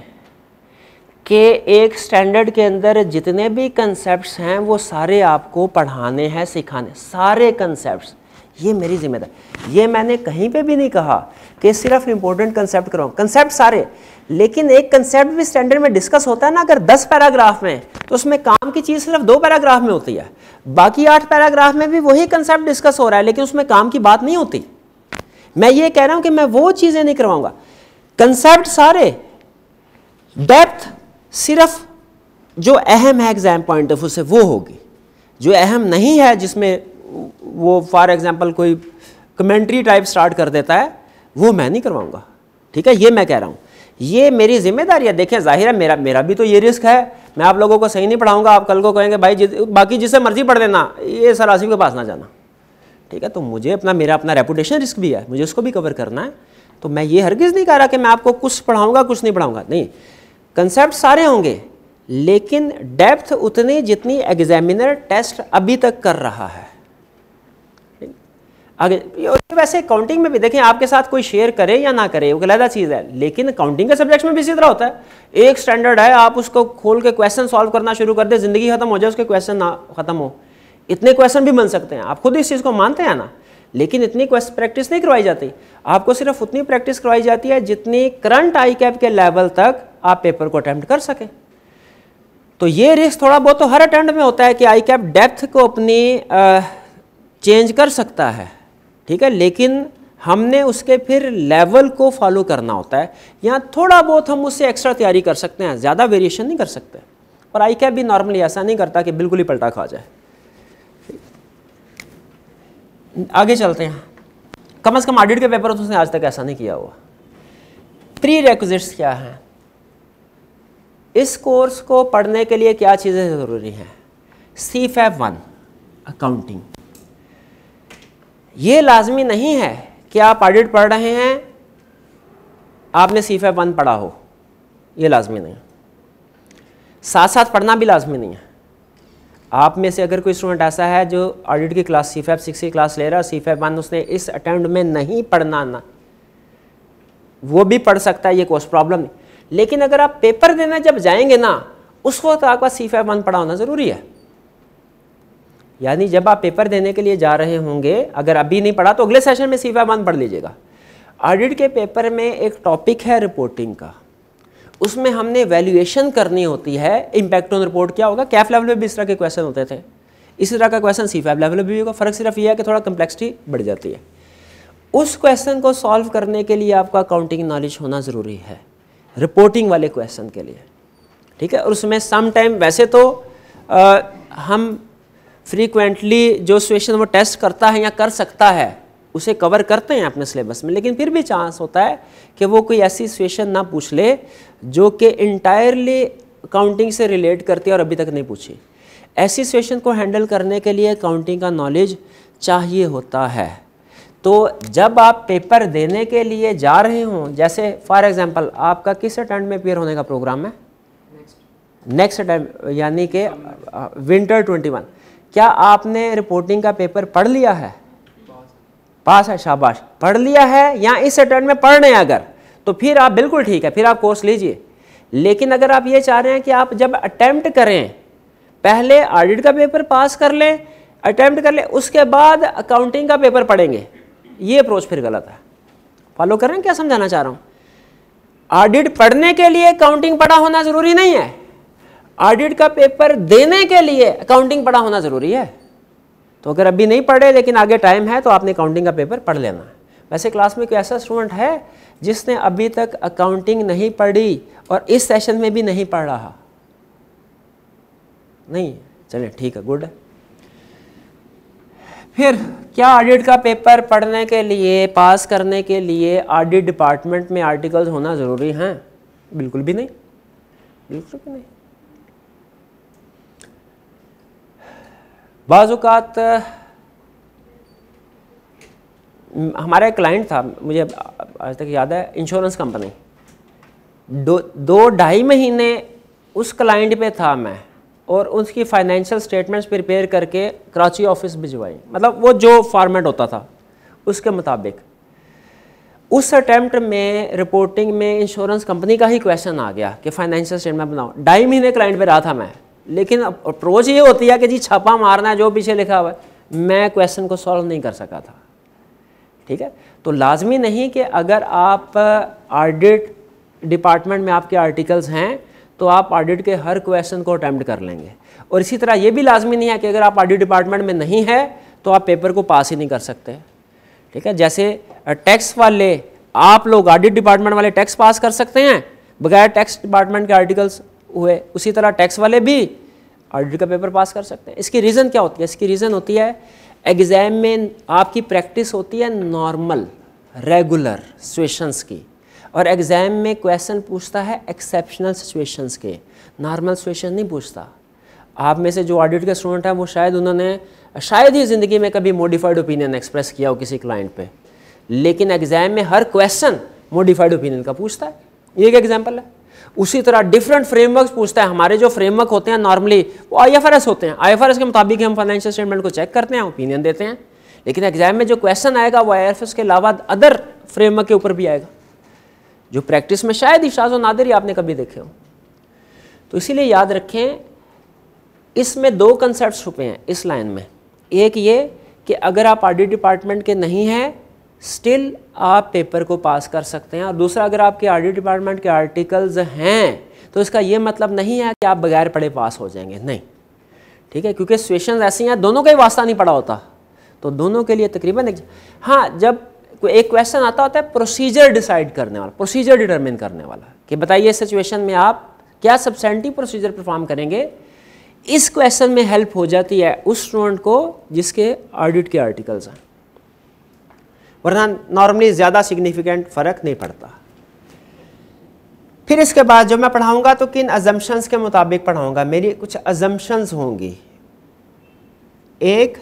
कि एक स्टैंडर्ड के अंदर जितने भी कंसेप्ट हैं वो सारे आपको पढ़ाने हैं सिखाने सारे कंसेप्ट ये मेरी जिम्मेदारी ये मैंने कहीं पे भी नहीं कहा कि सिर्फ इंपॉर्टेंट कंसेप्ट करो कंसेप्ट सारे लेकिन एक कंसेप्ट भी स्टैंडर्ड में डिस्कस होता है ना अगर दस पैराग्राफ में तो उसमें काम की चीज़ सिर्फ दो पैराग्राफ में होती है बाकी आठ पैराग्राफ में भी वही कंसेप्ट डिस्कस हो रहा है लेकिन उसमें काम की बात नहीं होती मैं ये कह रहा हूं कि मैं वो चीज़ें नहीं करवाऊंगा कंसेप्ट सारे डेप्थ सिर्फ जो अहम है एग्जाम पॉइंट ऑफ व्यू से वो होगी जो अहम नहीं है जिसमें वो फॉर एग्ज़ाम्पल कोई कमेंट्री टाइप स्टार्ट कर देता है वो मैं नहीं करवाऊंगा ठीक है ये मैं कह रहा हूँ ये मेरी जिम्मेदारी है देखिए जाहिर है मेरा मेरा भी तो ये रिस्क है मैं आप लोगों को सही नहीं पढ़ाऊंगा आप कल को कहेंगे भाई जिस, बाकी जिसे मर्जी पढ़ देना ये सर आसिफ के पास ना जाना ठीक है तो मुझे अपना मेरा अपना रेपुटेशन रिस्क भी है मुझे उसको भी कवर करना है तो मैं ये हरगिज़ नहीं कह रहा कि मैं आपको कुछ पढ़ाऊँगा कुछ नहीं पढ़ाऊँगा नहीं कंसेप्ट सारे होंगे लेकिन डेप्थ उतनी जितनी एग्जामिनर टेस्ट अभी तक कर रहा है आगे वैसे काउंटिंग में भी देखें आपके साथ कोई शेयर करे या ना करे वो अलहदा चीज़ है लेकिन काउंटिंग के सब्जेक्ट में भी इसी तरह होता है एक स्टैंडर्ड है आप उसको खोल के क्वेश्चन सॉल्व करना शुरू कर दे ज़िंदगी ख़त्म हो जाए उसके क्वेश्चन ना ख़त्म हो इतने क्वेश्चन भी बन सकते हैं आप खुद इस चीज़ को मानते हैं ना लेकिन इतनी प्रैक्टिस नहीं करवाई जाती आपको सिर्फ उतनी प्रैक्टिस करवाई जाती है जितनी करंट आई कैप के लेवल तक आप पेपर को अटैम्प्ट कर सकें तो ये रिस्क थोड़ा बहुत तो हर अटैम्प्ट में होता है कि आई कैप डेप्थ को अपनी चेंज कर सकता है ठीक है लेकिन हमने उसके फिर लेवल को फॉलो करना होता है या थोड़ा बहुत हम उससे एक्स्ट्रा तैयारी कर सकते हैं ज़्यादा वेरिएशन नहीं कर सकते और आई कैप भी नॉर्मली ऐसा नहीं करता कि बिल्कुल ही पलटा खा जाए आगे चलते हैं कम अज़ कम ऑडिट के पेपर तो उसने आज तक ऐसा नहीं किया हुआ प्री रेक्विजिट्स क्या हैं इस कोर्स को पढ़ने के लिए क्या चीज़ें ज़रूरी हैं सी फैफ वन अकाउंटिंग ये लाजमी नहीं है कि आप ऑडिट पढ़ रहे हैं आपने सी फैप वन पढ़ा हो ये लाजमी नहीं साथ साथ पढ़ना भी लाजमी नहीं है आप में से अगर कोई स्टूडेंट ऐसा है जो ऑडिट की क्लास सी फाइव सिक्स की क्लास ले रहा है सी फाइव वन उसने इस अटैम्प्ट में नहीं पढ़ना ना वो भी पढ़ सकता है ये कोर्स प्रॉब्लम नहीं लेकिन अगर आप पेपर देना जब जाएंगे ना उस वक्त तो आपका सी फाइव वन पढ़ा होना ज़रूरी है यानी जब आप पेपर देने के लिए जा रहे होंगे अगर अभी नहीं पढ़ा तो अगले सेशन में सीवा बंद पढ़ लीजिएगा ऑडिट के पेपर में एक टॉपिक है रिपोर्टिंग का उसमें हमने वैल्यूएशन करनी होती है इम्पैक्ट ऑन रिपोर्ट क्या होगा कैफ लेवल में भी इस तरह के क्वेश्चन होते थे इसी तरह का क्वेश्चन सी लेवल में भी होगा फर्क सिर्फ ये है कि थोड़ा कम्प्लेक्सिटी बढ़ जाती है उस क्वेश्चन को सॉल्व करने के लिए आपका अकाउंटिंग नॉलेज होना ज़रूरी है रिपोर्टिंग वाले क्वेश्चन के लिए ठीक है और उसमें सम टाइम वैसे तो आ, हम फ्रीक्वेंटली जो सिचुएशन वो टेस्ट करता है या कर सकता है उसे कवर करते हैं अपने सिलेबस में लेकिन फिर भी चांस होता है कि वो कोई ऐसी सिचुएशन ना पूछ ले जो कि इंटायरली काउंटिंग से रिलेट करती है और अभी तक नहीं पूछी ऐसी सिचुएशन को हैंडल करने के लिए काउंटिंग का नॉलेज चाहिए होता है तो जब आप पेपर देने के लिए जा रहे हों जैसे फॉर एग्जांपल आपका किस अटेंड में पेयर होने का प्रोग्राम है नेक्स्ट अटेंड यानी कि विंटर ट्वेंटी वन क्या आपने रिपोर्टिंग का पेपर पढ़ लिया है पास है शाबाश पढ़ लिया है या इस अटेंड में पढ़ रहे हैं अगर तो फिर आप बिल्कुल ठीक है फिर आप कोर्स लीजिए लेकिन अगर आप ये चाह रहे हैं कि आप जब अटैम्प्ट करें पहले ऑडिट का पेपर पास कर लें अटैम्प्ट कर लें उसके बाद अकाउंटिंग का पेपर पढ़ेंगे ये अप्रोच फिर गलत है फॉलो कर रहे हैं क्या समझाना चाह रहा हूँ ऑडिट पढ़ने के लिए अकाउंटिंग पढ़ा होना ज़रूरी नहीं है ऑडिट का पेपर देने के लिए अकाउंटिंग पढ़ा होना ज़रूरी है तो अगर अभी नहीं पढ़े लेकिन आगे टाइम है तो आपने अकाउंटिंग का पेपर पढ़ लेना है वैसे क्लास में कोई ऐसा स्टूडेंट है जिसने अभी तक अकाउंटिंग नहीं पढ़ी और इस सेशन में भी नहीं पढ़ रहा नहीं चले ठीक है गुड फिर क्या ऑडिट का पेपर पढ़ने के लिए पास करने के लिए ऑडिट डिपार्टमेंट में आर्टिकल्स होना ज़रूरी हैं बिल्कुल भी नहीं बिल्कुल भी नहीं बाज़ात हमारा एक क्लाइंट था मुझे आज तक याद है इंश्योरेंस कंपनी दो दो ढाई महीने उस क्लाइंट पे था मैं और उसकी फाइनेंशियल स्टेटमेंट्स प्रिपेयर करके कराची ऑफिस भिजवाई मतलब वो जो फॉर्मेट होता था उसके मुताबिक उस अटैम्प्ट में रिपोर्टिंग में इंश्योरेंस कंपनी का ही क्वेश्चन आ गया कि फाइनेंशियल स्टेटमेंट बनाओ ढाई महीने क्लाइंट पे रहा था मैं लेकिन अप्रोच ये होती है कि जी छपा मारना जो पीछे लिखा हुआ है मैं क्वेश्चन को सॉल्व नहीं कर सका था ठीक है तो लाजमी नहीं कि अगर आप ऑडिट डिपार्टमेंट में आपके आर्टिकल्स हैं तो आप ऑडिट के हर क्वेश्चन को अटैम्प्ट कर लेंगे और इसी तरह ये भी लाजमी नहीं है कि अगर आप ऑडिट डिपार्टमेंट में नहीं है तो आप पेपर को पास ही नहीं कर सकते ठीक है जैसे टैक्स वाले आप लोग ऑडिट डिपार्टमेंट वाले टैक्स पास कर सकते हैं बगैर टैक्स डिपार्टमेंट के आर्टिकल्स हुए उसी तरह टैक्स वाले भी आर्डर का पेपर पास कर सकते हैं इसकी रीज़न क्या होती है इसकी रीज़न होती है एग्ज़ाम में आपकी प्रैक्टिस होती है नॉर्मल रेगुलर सिचुएशंस की और एग्ज़ाम में क्वेश्चन पूछता है एक्सेप्शनल सिचुएशंस के नॉर्मल सिचुएशन नहीं पूछता आप में से जो ऑडिट के स्टूडेंट हैं वो शायद उन्होंने शायद ही ज़िंदगी में कभी मॉडिफाइड ओपिनियन एक्सप्रेस किया हो किसी क्लाइंट पे लेकिन एग्ज़ाम में हर क्वेश्चन मॉडिफाइड ओपिनियन का पूछता है ये एक एग्जाम्पल है उसी तरह डिफरेंट फ्रेमवर्क पूछता है हमारे जो फ्रेमवर्क होते हैं नॉर्मली वो आई होते हैं आई के मुताबिक हम फाइनेंशियल स्टेटमेंट को चेक करते हैं ओपिनियन देते हैं लेकिन एग्जाम में जो क्वेश्चन आएगा वो आई के अलावा अदर फ्रेमवर्क के ऊपर भी आएगा जो प्रैक्टिस में शायद ही शाज नादिर ही आपने कभी देखे हो तो इसीलिए याद रखें इसमें दो कंसेप्ट छुपे हैं इस लाइन में एक ये कि अगर आप ऑडिट डिपार्टमेंट के नहीं हैं स्टिल आप पेपर को पास कर सकते हैं और दूसरा अगर आपके आर डिपार्टमेंट के आर्टिकल्स हैं तो इसका ये मतलब नहीं है कि आप बगैर पढ़े पास हो जाएंगे नहीं ठीक है क्योंकि सिचुएशन ऐसी हैं दोनों का ही वास्ता नहीं पड़ा होता तो दोनों के लिए तकरीबन एक हाँ जब एक क्वेश्चन आता होता है प्रोसीजर डिसाइड करने वाला प्रोसीजर डिटरमिन करने वाला कि बताइए सिचुएशन में आप क्या सबसेंटी प्रोसीजर परफॉर्म करेंगे इस क्वेश्चन में हेल्प हो जाती है उस स्टूडेंट को जिसके ऑडिट के आर्टिकल्स हैं वरना नॉर्मली ज़्यादा सिग्निफिकेंट फ़र्क नहीं पड़ता फिर इसके बाद जो मैं पढ़ाऊँगा तो किन अजम्पन्स के मुताबिक पढ़ाऊँगा मेरी कुछ अजम्पन्स होंगी एक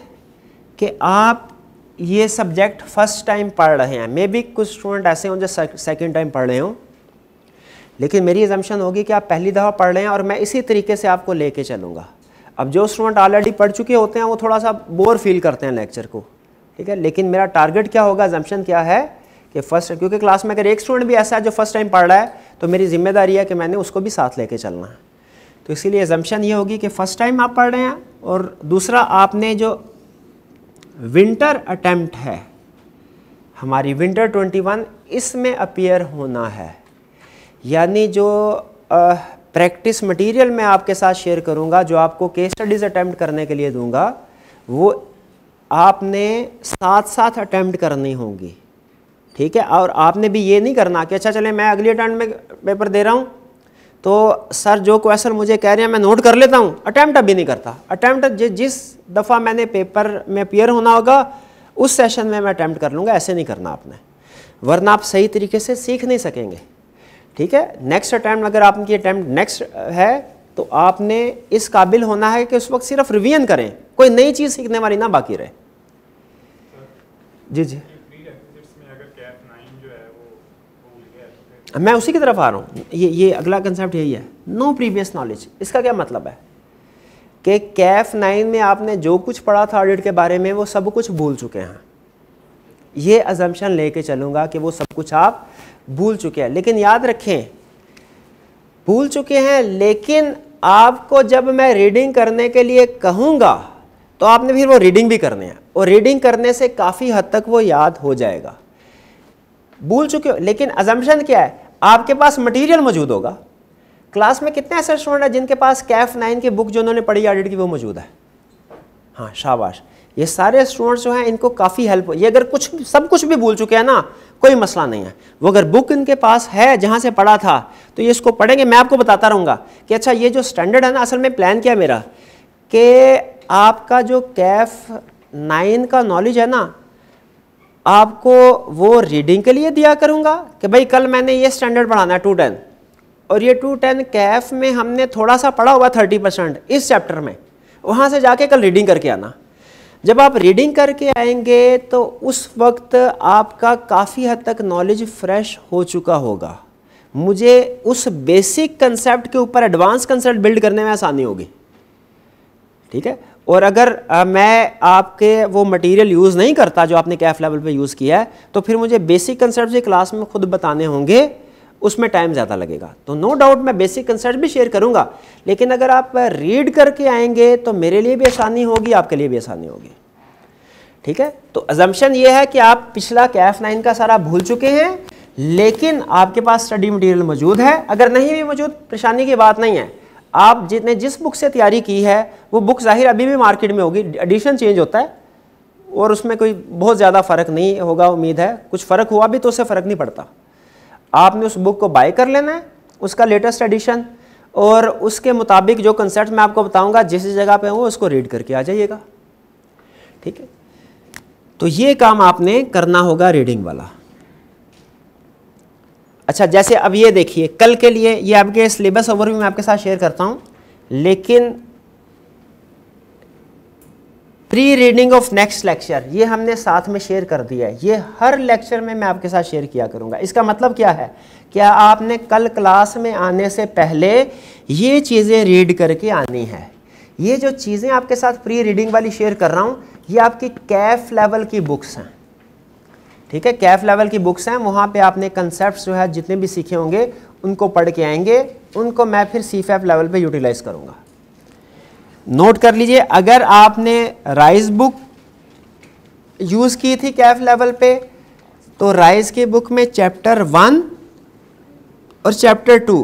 कि आप ये सब्जेक्ट फ़र्स्ट टाइम पढ़ रहे हैं मे भी कुछ स्टूडेंट ऐसे हों जो सेकेंड टाइम पढ़ रहे हों लेकिन मेरी एजम्पन होगी कि आप पहली दफ़ा पढ़ रहे हैं और मैं इसी तरीके से आपको लेके चलूँगा अब जो स्टूडेंट ऑलरेडी पढ़ चुके होते हैं वो थोड़ा सा बोर फील करते हैं लेक्चर को ठीक है लेकिन मेरा टारगेट क्या होगा जम्पन क्या है कि फर्स्ट क्योंकि क्लास में अगर एक स्टूडेंट भी ऐसा है जो फर्स्ट टाइम पढ़ रहा है तो मेरी जिम्मेदारी है कि मैंने उसको भी साथ लेके चलना है तो इसीलिए जम्पन ये होगी कि फ़र्स्ट टाइम आप पढ़ रहे हैं और दूसरा आपने जो विंटर अटैम्प्ट है हमारी विंटर 21 इसमें अपियर होना है यानी जो प्रैक्टिस मटेरियल मैं आपके साथ शेयर करूंगा जो आपको केस स्टडीज़ अटैम्प्ट करने के लिए दूंगा वो आपने साथ साथ अटैम्प्ट करनी होगी ठीक है और आपने भी ये नहीं करना कि अच्छा चले मैं अगली अटैम्प्ट में पेपर दे रहा हूँ तो सर जो क्वेश्चन मुझे कह रहे हैं मैं नोट कर लेता हूँ अटैम्प्ट अभी नहीं करता अटैम्प्ट जिस दफ़ा मैंने पेपर में अपियर होना होगा उस सेशन में मैं अटैम्प्ट कर लूँगा ऐसे नहीं करना आपने वरना आप सही तरीके से सीख नहीं सकेंगे ठीक है नेक्स्ट अटैम्प्ट अगर आपकी अटैम्प्ट नेक्स्ट है तो आपने इस काबिल होना है कि उस वक्त सिर्फ रिवीजन करें कोई नई चीज़ सीखने वाली ना बाकी रहे जी जी मैं उसी की तरफ आ रहा हूँ ये ये अगला कंसेप्ट यही है नो प्रीवियस नॉलेज इसका क्या मतलब है कि कैफ नाइन में आपने जो कुछ पढ़ा था ऑडिट के बारे में वो सब कुछ भूल चुके हैं ये अजम्पन लेके चलूँगा कि वो सब कुछ आप भूल चुके हैं लेकिन याद रखें भूल चुके हैं लेकिन आपको जब मैं रीडिंग करने के लिए कहूँगा तो आपने फिर वो रीडिंग भी करनी है और रीडिंग करने से काफ़ी हद तक वो याद हो जाएगा भूल चुके हो लेकिन अजम्पन क्या है आपके पास मटेरियल मौजूद होगा क्लास में कितने ऐसे स्टूडेंट हैं जिनके पास कैफ नाइन की बुक जो उन्होंने पढ़ी ऑडिट की वो मौजूद है हाँ शाबाश ये सारे स्टूडेंट्स जो हैं इनको काफ़ी हेल्प ये अगर कुछ सब कुछ भी भूल चुके हैं ना कोई मसला नहीं है वो अगर बुक इनके पास है जहाँ से पढ़ा था तो ये इसको पढ़ेंगे मैं आपको बताता रहूँगा कि अच्छा ये जो स्टैंडर्ड है ना असल में प्लान क्या मेरा कि आपका जो कैफ नाइन का नॉलेज है ना आपको वो रीडिंग के लिए दिया करूँगा कि भाई कल मैंने ये स्टैंडर्ड पढ़ाना है टू टेन और ये टू टेन कैफ में हमने थोड़ा सा पढ़ा हुआ थर्टी परसेंट इस चैप्टर में वहाँ से जाके कल रीडिंग करके आना जब आप रीडिंग करके आएंगे तो उस वक्त आपका काफ़ी हद तक नॉलेज फ्रेश हो चुका होगा मुझे उस बेसिक कंसेप्ट के ऊपर एडवांस कंसेप्ट बिल्ड करने में आसानी होगी ठीक है और अगर आ, मैं आपके वो मटेरियल यूज़ नहीं करता जो आपने कैफ लेवल पे यूज़ किया है तो फिर मुझे बेसिक कंसेप्ट भी क्लास में खुद बताने होंगे उसमें टाइम ज़्यादा लगेगा तो नो डाउट मैं बेसिक कंसेप्ट भी शेयर करूँगा लेकिन अगर आप रीड करके आएंगे तो मेरे लिए भी आसानी होगी आपके लिए भी आसानी होगी ठीक है तो अजम्पन ये है कि आप पिछला कैफ नाइन का सारा भूल चुके हैं लेकिन आपके पास स्टडी मटेरियल मौजूद है अगर नहीं भी मौजूद परेशानी की बात नहीं है आप जितने जिस बुक से तैयारी की है वो बुक ज़ाहिर अभी भी मार्केट में होगी एडिशन चेंज होता है और उसमें कोई बहुत ज़्यादा फ़र्क नहीं होगा उम्मीद है कुछ फ़र्क हुआ भी तो उससे फ़र्क नहीं पड़ता आपने उस बुक को बाय कर लेना है उसका लेटेस्ट एडिशन और उसके मुताबिक जो कंसेप्ट मैं आपको बताऊँगा जिस जगह पर हूँ उसको रीड करके आ जाइएगा ठीक है तो ये काम आपने करना होगा रीडिंग वाला अच्छा जैसे अब ये देखिए कल के लिए ये आपके सिलेबस ओवरव्यू मैं आपके साथ शेयर करता हूँ लेकिन pre reading of next lecture ये हमने साथ में शेयर कर दिया है ये हर लेक्चर में मैं आपके साथ शेयर किया करूँगा इसका मतलब क्या है क्या आपने कल क्लास में आने से पहले ये चीज़ें रीड करके आनी है ये जो चीज़ें आपके साथ प्री रीडिंग वाली शेयर कर रहा हूँ ये आपकी कैफ लेवल की बुक्स हैं ठीक है कैफ लेवल की बुक्स हैं वहाँ पे आपने कंसेप्ट जो है जितने भी सीखे होंगे उनको पढ़ के आएंगे उनको मैं फिर सी फैफ लेवल पे यूटिलाइज करूँगा नोट कर लीजिए अगर आपने राइज बुक यूज़ की थी कैफ लेवल पे तो राइज की बुक में चैप्टर वन और चैप्टर टू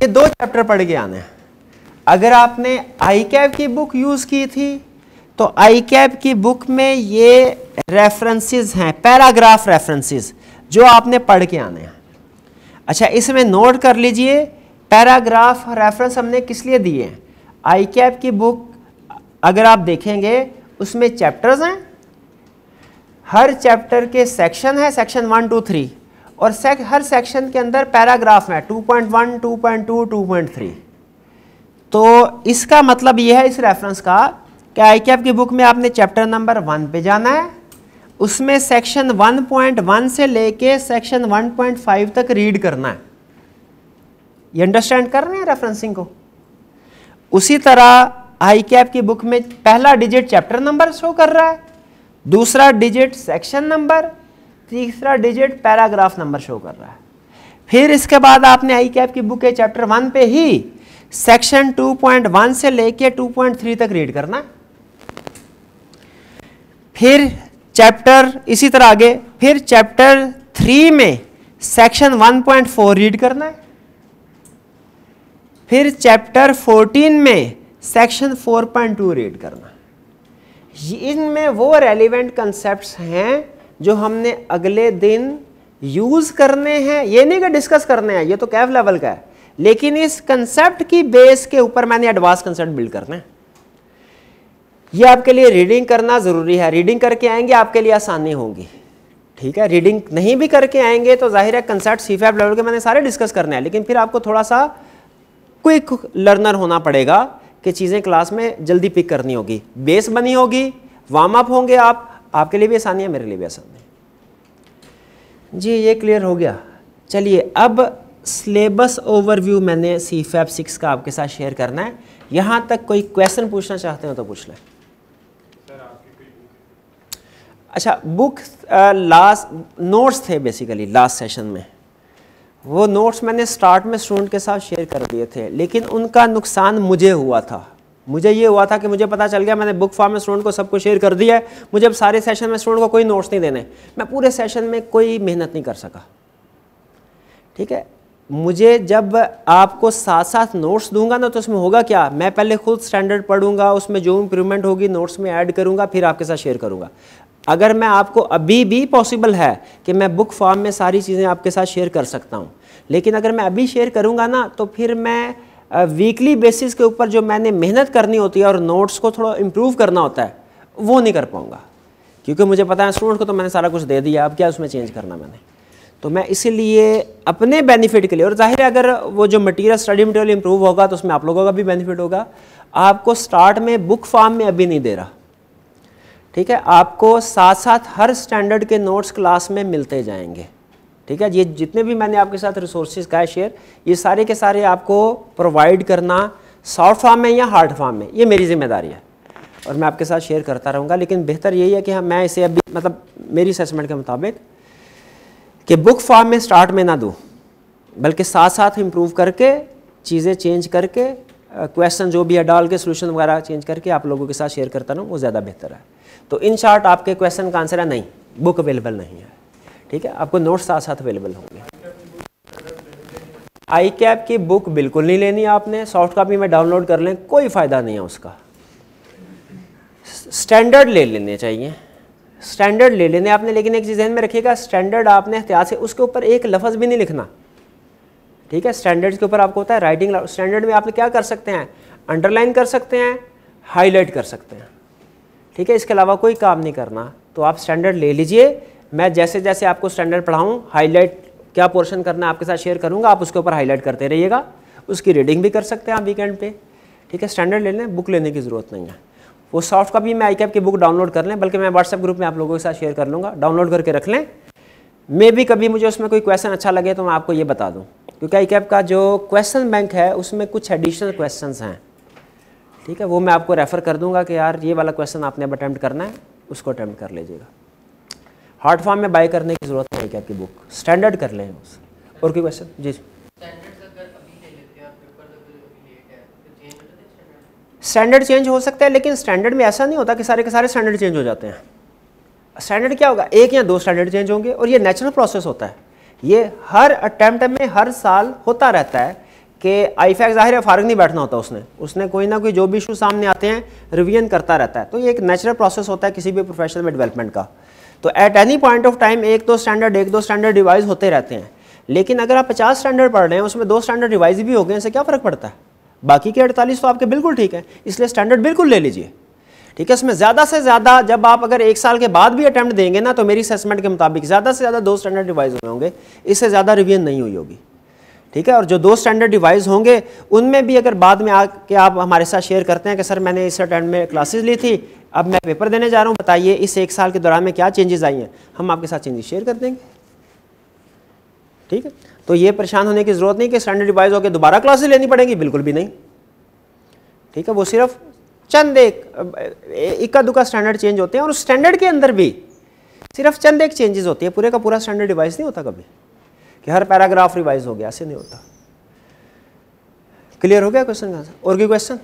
ये दो चैप्टर पढ़ के आने हैं अगर आपने आई कैफ की बुक यूज़ की थी तो आई कैब की बुक में ये रेफरेंसेस हैं पैराग्राफ रेफरेंसेस जो आपने पढ़ के आने हैं अच्छा इसमें नोट कर लीजिए पैराग्राफ रेफरेंस हमने किस लिए दिए हैं आई कैब की बुक अगर आप देखेंगे उसमें चैप्टर्स हैं हर चैप्टर के सेक्शन है सेक्शन वन टू थ्री और सेक, हर सेक्शन के अंदर पैराग्राफ है two point one two point two two point three तो इसका मतलब यह है इस रेफरेंस का कि आई कैफ की बुक में आपने चैप्टर नंबर वन पे जाना है उसमें सेक्शन 1.1 से लेके सेक्शन 1.5 तक रीड करना है ये अंडरस्टैंड कर रहे हैं रेफरेंसिंग को उसी तरह आई कैप की बुक में पहला डिजिट चैप्टर नंबर शो कर रहा है दूसरा डिजिट सेक्शन नंबर तीसरा डिजिट पैराग्राफ नंबर शो कर रहा है फिर इसके बाद आपने आई कैप की बुक के चैप्टर वन पे ही सेक्शन 2.1 से लेके 2.3 तक रीड करना है फिर चैप्टर इसी तरह आगे फिर चैप्टर थ्री में सेक्शन 1.4 रीड करना है फिर चैप्टर 14 में सेक्शन 4.2 रीड करना इनमें वो रेलिवेंट कंसेप्ट्स हैं जो हमने अगले दिन यूज़ करने हैं ये नहीं कि डिस्कस करने हैं ये तो कैफ लेवल का है लेकिन इस कंसेप्ट की बेस के ऊपर मैंने एडवांस कंसेप्ट बिल्ड करना है ये आपके लिए रीडिंग करना ज़रूरी है रीडिंग करके आएंगे आपके लिए आसानी होगी ठीक है रीडिंग नहीं भी करके आएंगे तो जाहिर है कंसेप्ट सी फाइव लेवल के मैंने सारे डिस्कस करने हैं लेकिन फिर आपको थोड़ा सा क्विक लर्नर होना पड़ेगा कि चीज़ें क्लास में जल्दी पिक करनी होगी बेस बनी होगी वार्म अप होंगे आप आपके लिए भी आसानी है मेरे लिए भी आसानी है जी ये क्लियर हो गया चलिए अब सिलेबस ओवरव्यू मैंने सी फैब सिक्स का आपके साथ शेयर करना है यहाँ तक कोई क्वेश्चन पूछना चाहते हो तो पूछ लें अच्छा बुक लास्ट नोट्स थे बेसिकली लास्ट सेशन में वो नोट्स मैंने स्टार्ट में स्टूडेंट के साथ शेयर कर दिए थे लेकिन उनका नुकसान मुझे हुआ था मुझे ये हुआ था कि मुझे पता चल गया मैंने बुक फॉर्म में स्टूडेंट को सब कुछ शेयर कर दिया है मुझे अब सारे सेशन में स्टूडेंट को कोई नोट्स नहीं देने मैं पूरे सेशन में कोई मेहनत नहीं कर सका ठीक है मुझे जब आपको साथ साथ नोट्स दूंगा ना तो उसमें होगा क्या मैं पहले खुद स्टैंडर्ड पढ़ूंगा उसमें जो इम्प्रूवमेंट होगी नोट्स में ऐड करूंगा फिर आपके साथ शेयर करूंगा अगर मैं आपको अभी भी पॉसिबल है कि मैं बुक फॉर्म में सारी चीज़ें आपके साथ शेयर कर सकता हूँ लेकिन अगर मैं अभी शेयर करूँगा ना तो फिर मैं वीकली बेसिस के ऊपर जो मैंने मेहनत करनी होती है और नोट्स को थोड़ा इम्प्रूव करना होता है वो नहीं कर पाऊँगा क्योंकि मुझे पता है स्टूडेंट को तो मैंने सारा कुछ दे दिया अब क्या उसमें चेंज करना मैंने तो मैं इसीलिए अपने बेनिफिट के लिए और जाहिर है अगर वो जो मटेरियल स्टडी मटेरियल इंप्रूव होगा तो उसमें आप लोगों का भी बेनिफिट होगा आपको स्टार्ट में बुक फार्म में अभी नहीं दे रहा ठीक है आपको साथ साथ हर स्टैंडर्ड के नोट्स क्लास में मिलते जाएंगे ठीक है ये जितने भी मैंने आपके साथ रिसोर्सेज का शेयर ये सारे के सारे आपको प्रोवाइड करना सॉफ्ट फॉर्म में या हार्ड फॉर्म में ये मेरी जिम्मेदारी है और मैं आपके साथ शेयर करता रहूँगा लेकिन बेहतर यही है कि हम मैं इसे अभी मतलब मेरी असेसमेंट के मुताबिक कि बुक फॉर्म में स्टार्ट में ना दूँ बल्कि साथ साथ इम्प्रूव करके चीज़ें चेंज करके क्वेश्चन जो भी है डाल के सोल्यूशन वगैरह चेंज करके आप लोगों के साथ शेयर करता रहूँ वो ज़्यादा बेहतर है तो इन शार्ट आपके क्वेश्चन का आंसर है नहीं बुक अवेलेबल नहीं है ठीक है आपको नोट्स साथ साथ अवेलेबल होंगे आई कैप की बुक बिल्कुल नहीं लेनी आपने सॉफ्ट कॉपी में डाउनलोड कर लें कोई फ़ायदा नहीं है उसका स्टैंडर्ड ले लेने चाहिए स्टैंडर्ड ले लेने आपने लेकिन एक चीज़ में रखिएगा स्टैंडर्ड आपने एहतियात से उसके ऊपर एक लफ्ज़ भी नहीं लिखना ठीक है स्टैंडर्ड्स के ऊपर आपको होता है राइटिंग स्टैंडर्ड में आप क्या कर सकते हैं अंडरलाइन कर सकते हैं हाईलाइट कर सकते हैं ठीक है इसके अलावा कोई काम नहीं करना तो आप स्टैंडर्ड ले लीजिए मैं जैसे जैसे आपको स्टैंडर्ड पढ़ाऊँ हाईलाइट क्या पोर्शन करना है आपके साथ शेयर करूँगा आप उसके ऊपर हाईलाइट करते रहिएगा उसकी रीडिंग भी कर सकते हैं आप वीकेंड पे ठीक है स्टैंडर्ड ले लें बुक लेने की ज़रूरत नहीं है वो सॉफ्ट कॉपी में आई कैप की बुक डाउनलोड कर लें बल्कि मैं व्हाट्सएप ग्रुप में आप लोगों के साथ शेयर कर लूँगा डाउनलोड करके रख लें मे भी कभी मुझे उसमें कोई क्वेश्चन अच्छा लगे तो मैं आपको ये बता दूँ क्योंकि आई कैप का जो क्वेश्चन बैंक है उसमें कुछ एडिशनल क्वेश्चन हैं ठीक है वो मैं आपको रेफ़र कर दूंगा कि यार ये वाला क्वेश्चन आपने अब अटैम्प्ट करना है उसको अटैम्प्ट कर लीजिएगा हार्ड फॉर्म में बाई करने की ज़रूरत नहीं क्या आपकी बुक स्टैंडर्ड कर लें उस और कोई क्वेश्चन जी स्टैंडर्ड तो तो चेंज हो सकता है लेकिन स्टैंडर्ड में ऐसा नहीं होता कि सारे के सारे स्टैंडर्ड चेंज हो जाते हैं स्टैंडर्ड क्या होगा एक या दो स्टैंडर्ड चेंज होंगे और ये नेचुरल प्रोसेस होता है ये हर अटैम्प्ट में हर साल होता रहता है कि आई जाहिर है फारग नहीं बैठना होता उसने उसने कोई ना कोई जो भी इशू सामने आते हैं रिवीजन करता रहता है तो ये एक नेचुरल प्रोसेस होता है किसी भी प्रोफेशन में डेवलपमेंट का तो at any point of time एक दो स्टैंडर्ड एक दो स्टैंडर्ड रिवाइज होते रहते हैं लेकिन अगर आप पचास स्टैंडर्ड पढ़ रहे हैं उसमें दो स्टैंडर्ड रिवाइज भी हो गए इससे क्या फ़र्क पड़ता है बाकी के अड़तालीस तो आपके बिल्कुल ठीक है इसलिए स्टैंडर्ड बिल्कुल ले लीजिए ठीक है इसमें ज़्यादा से ज़्यादा जब आप अगर एक साल के बाद भी अटैम्प्ट देंगे ना तो मेरी असेसमेंट के मुताबिक ज़्यादा से ज़्यादा दो स्टैंडर्ड रिवाइज हुए होंगे इससे ज़्यादा रिवीजन नहीं हुई होगी ठीक है और जो दो स्टैंडर्ड डिवाइस होंगे उनमें भी अगर बाद में आके आप हमारे साथ शेयर करते हैं कि सर मैंने इस अटैंड में क्लासेस ली थी अब मैं पेपर देने जा रहा हूँ बताइए इस एक साल के दौरान में क्या चेंजेस आई हैं हम आपके साथ चेंजेस शेयर कर देंगे ठीक है तो ये परेशान होने की ज़रूरत नहीं कि स्टैंडर्ड डिवाइस होकर दोबारा क्लासेस लेनी पड़ेंगी बिल्कुल भी नहीं ठीक है वो सिर्फ चंद एक इक्का दुक्का स्टैंडर्ड चेंज होते हैं और उस स्टैंडर्ड के अंदर भी सिर्फ चंद एक चेंजेस होती है पूरे का पूरा स्टैंडर्ड डिवाइस नहीं होता कभी कि हर पैराग्राफ रिवाइज हो गया ऐसे नहीं होता क्लियर हो गया क्वेश्चन का और कोई क्वेश्चन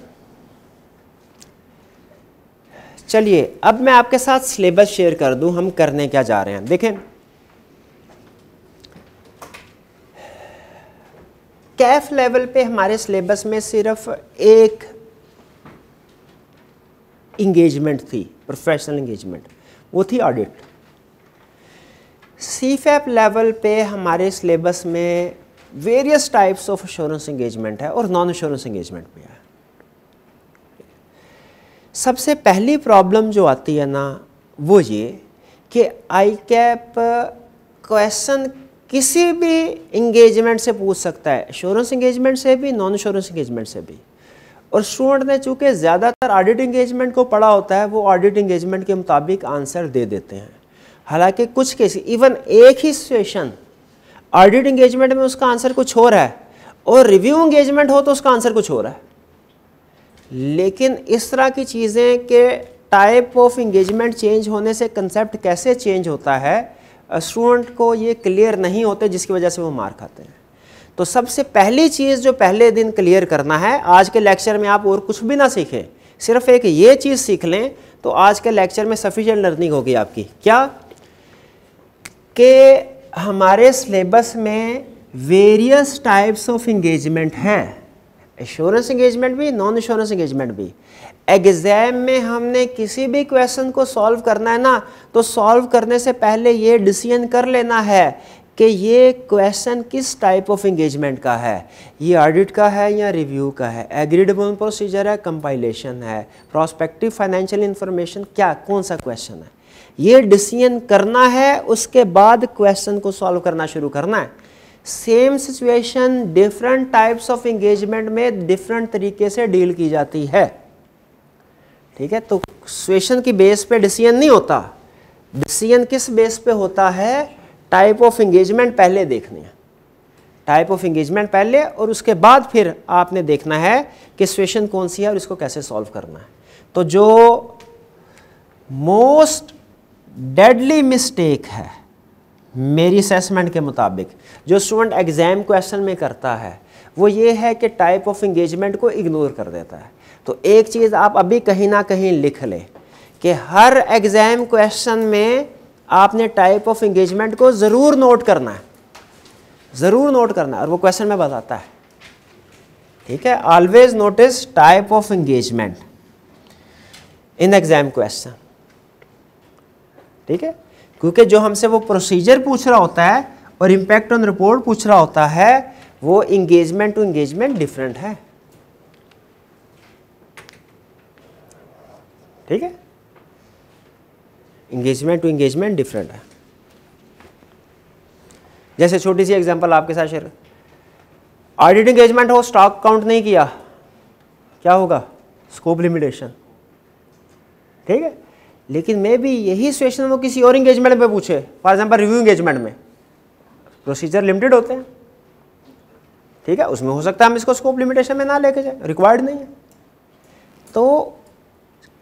चलिए अब मैं आपके साथ सिलेबस शेयर कर दूं हम करने क्या जा रहे हैं देखें कैफ लेवल पे हमारे सिलेबस में सिर्फ एक इंगेजमेंट थी प्रोफेशनल इंगेजमेंट वो थी ऑडिट सी लेवल पे हमारे सिलेबस में various types of assurance engagement है और नॉन एश्योरेंस इंगेजमेंट भी है सबसे पहली प्रॉब्लम जो आती है ना वो ये कि आई कैप क्वेश्चन किसी भी इंगेजमेंट से पूछ सकता है एश्योरेंस इंगेजमेंट से भी नॉन एश्योरेंस इंगेजमेंट से भी और स्टूडेंट ने चूँकि ज़्यादातर ऑडिट इंगेजमेंट को पढ़ा होता है वो ऑडिट इंगेजमेंट के मुताबिक आंसर दे देते हैं हालांकि कुछ केस इवन एक ही सिचुएशन ऑडिट इंगेजमेंट में उसका आंसर कुछ हो रहा है और रिव्यू इंगेजमेंट हो तो उसका आंसर कुछ हो रहा है लेकिन इस तरह की चीज़ें के टाइप ऑफ इंगेजमेंट चेंज होने से कंसेप्ट कैसे चेंज होता है स्टूडेंट को ये क्लियर नहीं होते जिसकी वजह से वो मार खाते हैं तो सबसे पहली चीज़ जो पहले दिन क्लियर करना है आज के लेक्चर में आप और कुछ भी ना सीखें सिर्फ एक ये चीज़ सीख लें तो आज के लेक्चर में सफिशेंट लर्निंग होगी आपकी क्या कि हमारे सिलेबस में वेरियस टाइप्स ऑफ इंगेजमेंट हैं एश्योरेंस इंगेजमेंट भी नॉन एश्योरेंस इंगेजमेंट भी एग्ज़ाम में हमने किसी भी क्वेश्चन को सॉल्व करना है ना तो सॉल्व करने से पहले ये डिसीजन कर लेना है कि ये क्वेश्चन किस टाइप ऑफ इंगेजमेंट का है ये ऑडिट का है या रिव्यू का है एग्रीड प्रोसीजर है कंपाइलेशन है प्रोस्पेक्टिव फाइनेंशियल इन्फॉर्मेशन क्या कौन सा क्वेश्चन है ये डिसीजन करना है उसके बाद क्वेश्चन को सॉल्व करना शुरू करना है same situation different types of engagement में डिफरेंट तरीके से डील की जाती है ठीक है तो सिचुएशन की बेस पे डिसीजन नहीं होता डिसीजन किस बेस पे होता है टाइप ऑफ एंगेजमेंट पहले देखने हैं टाइप ऑफ एंगेजमेंट पहले और उसके बाद फिर आपने देखना है कि सिचुएशन कौन सी है और इसको कैसे सॉल्व करना है तो जो मोस्ट डेडली मिस्टेक है मेरी असेसमेंट के मुताबिक जो स्टूडेंट एग्ज़ाम क्वेश्चन में करता है वो ये है कि टाइप ऑफ इंगेजमेंट को इग्नोर कर देता है तो एक चीज़ आप अभी कहीं ना कहीं लिख लें कि हर एग्ज़ाम क्वेश्चन में आपने टाइप ऑफ इंगेजमेंट को ज़रूर नोट करना है ज़रूर नोट करना है और वो क्वेश्चन में बताता है ठीक है always notice type of engagement in exam question ठीक है क्योंकि जो हमसे वो प्रोसीजर पूछ रहा होता है और इम्पैक्ट ऑन रिपोर्ट पूछ रहा होता है वो इंगेजमेंट टू इंगेजमेंट डिफरेंट है ठीक है इंगेजमेंट टू इंगेजमेंट डिफरेंट है जैसे छोटी सी एग्जांपल आपके साथ शेयर ऑडिट इंगेजमेंट हो स्टॉक काउंट नहीं किया क्या होगा स्कोप लिमिटेशन ठीक है लेकिन मैं भी यही सिचुएशन वो किसी और इंगेजमेंट में पूछे फॉर एग्जाम्पल रिव्यू इंगेजमेंट में प्रोसीजर लिमिटेड होते हैं ठीक है उसमें हो सकता है हम इसको स्कोप लिमिटेशन में ना लेके जाए रिक्वायर्ड नहीं है तो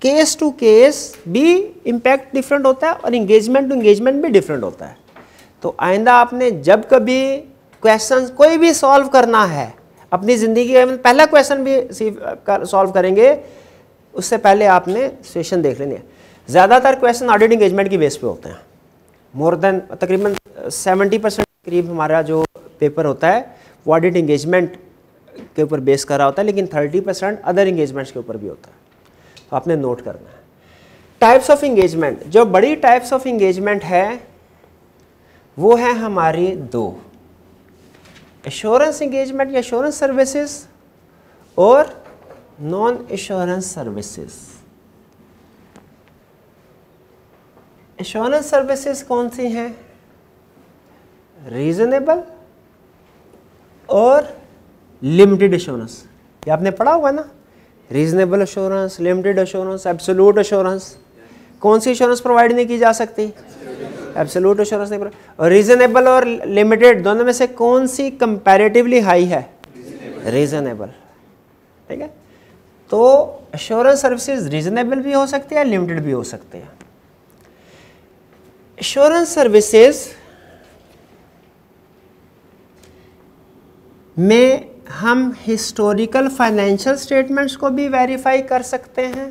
केस टू केस भी इम्पैक्ट डिफरेंट होता है और इंगेजमेंट टू इंगेजमेंट भी डिफरेंट होता है तो आइंदा आपने जब कभी क्वेश्चन कोई भी सॉल्व करना है अपनी ज़िंदगी में पहला क्वेश्चन भी सॉल्व करेंगे उससे पहले आपने सिचुएशन देख लेनी है ज़्यादातर क्वेश्चन ऑडिट इंगेजमेंट की बेस पे होते हैं मोर देन तकरीबन 70 परसेंट करीब हमारा जो पेपर होता है वो ऑडिट इंगेजमेंट के ऊपर बेस करा होता है लेकिन 30 परसेंट अदर इंगेजमेंट्स के ऊपर भी होता है तो आपने नोट करना है टाइप्स ऑफ इंगेजमेंट जो बड़ी टाइप्स ऑफ इंगेजमेंट है वो है हमारी दो एश्योरेंस इंगेजमेंट या एश्योरेंस सर्विसेज और non assurance services assurance services कौन सी हैं रीजनेबल और लिमिटेड एश्योरेंस ये आपने पढ़ा होगा ना reasonable assurance limited assurance absolute assurance कौन सी एश्योरेंस प्रोवाइड नहीं की जा सकती एब्सोल्यूट एश्योरेंस नहीं और रीजनेबल और लिमिटेड दोनों में से कौन सी कंपैरेटिवली हाई है रीजनेबल ठीक है तो एश्योरेंस सर्विसेज रीजनेबल भी हो सकती है लिमिटेड भी हो सकते हैं assurance services में हम हिस्टोरिकल फाइनेंशियल स्टेटमेंट्स को भी वेरीफाई कर सकते हैं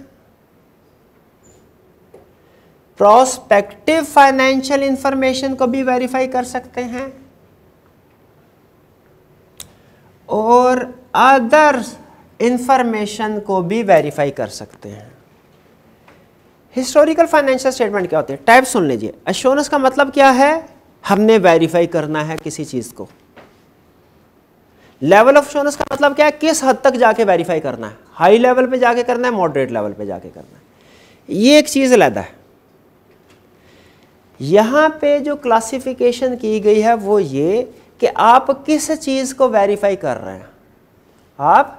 प्रोस्पेक्टिव फाइनेंशियल इंफॉर्मेशन को भी वेरीफाई कर सकते हैं और अदर इंफॉर्मेशन को भी वेरीफाई कर सकते हैं हिस्टोरिकल फाइनेंशियल स्टेटमेंट क्या होते हैं टाइप सुन लीजिए अश्योरेंस का मतलब क्या है हमने वेरीफाई करना है किसी चीज़ को लेवल ऑफ एश्योरेंस का मतलब क्या है किस हद तक जाके वेरीफाई करना है हाई लेवल पे जाके करना है मॉडरेट लेवल पे जाके करना है ये एक चीज़ अलहदा है यहां पे जो क्लासिफिकेशन की गई है वो ये कि आप किस चीज़ को वेरीफाई कर रहे हैं आप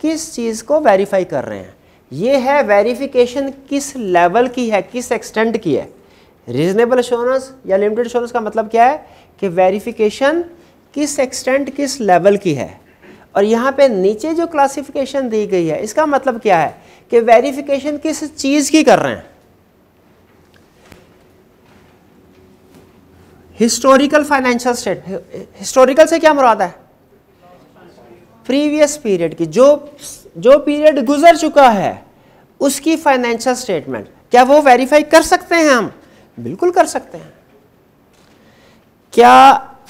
किस चीज़ को वेरीफाई कर रहे हैं ये है वेरिफिकेशन किस लेवल की है किस एक्सटेंट की है रीजनेबल इंश्योरेंस या लिमिटेड इंश्योरेंस का मतलब क्या है कि वेरिफिकेशन किस एक्सटेंट किस लेवल की है और यहाँ पे नीचे जो क्लासिफिकेशन दी गई है इसका मतलब क्या है कि वेरिफिकेशन किस चीज़ की कर रहे हैं हिस्टोरिकल फाइनेंशियल स्टेट हिस्टोरिकल से क्या मुराद है प्रीवियस पीरियड की जो जो पीरियड गुजर चुका है उसकी फाइनेंशियल स्टेटमेंट क्या वो वेरीफाई कर सकते हैं हम बिल्कुल कर सकते हैं क्या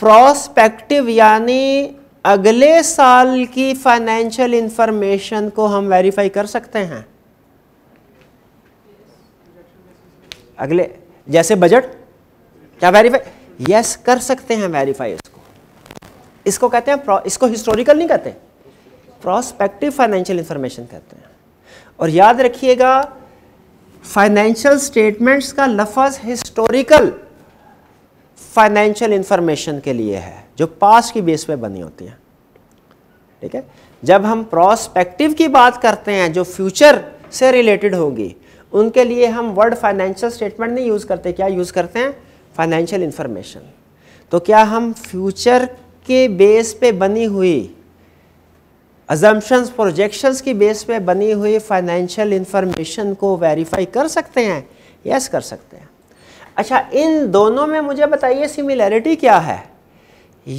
प्रोस्पेक्टिव यानी अगले साल की फाइनेंशियल इंफॉर्मेशन को हम वेरीफाई कर सकते हैं अगले जैसे बजट क्या वेरीफाई यस कर सकते हैं वेरीफाई इसको इसको कहते हैं इसको हिस्टोरिकल नहीं कहते प्रॉस्पेक्टिव फाइनेंशियल इंफॉर्मेशन कहते हैं और याद रखिएगा फाइनेंशियल स्टेटमेंट्स का लफज हिस्टोरिकल फाइनेंशियल इंफॉर्मेशन के लिए है जो पास की बेस पे बनी होती है ठीक है जब हम प्रोस्पेक्टिव की बात करते हैं जो फ्यूचर से रिलेटेड होगी उनके लिए हम वर्ड फाइनेंशियल स्टेटमेंट नहीं यूज़ करते क्या यूज़ करते हैं फाइनेंशियल इंफॉर्मेशन तो क्या हम फ्यूचर के बेस पे बनी हुई अजम्पन्स प्रोजेक्शंस की बेस पे बनी हुई फाइनेंशियल इंफॉर्मेशन को वेरीफाई कर सकते हैं यस yes, कर सकते हैं अच्छा इन दोनों में मुझे बताइए सिमिलैरिटी क्या है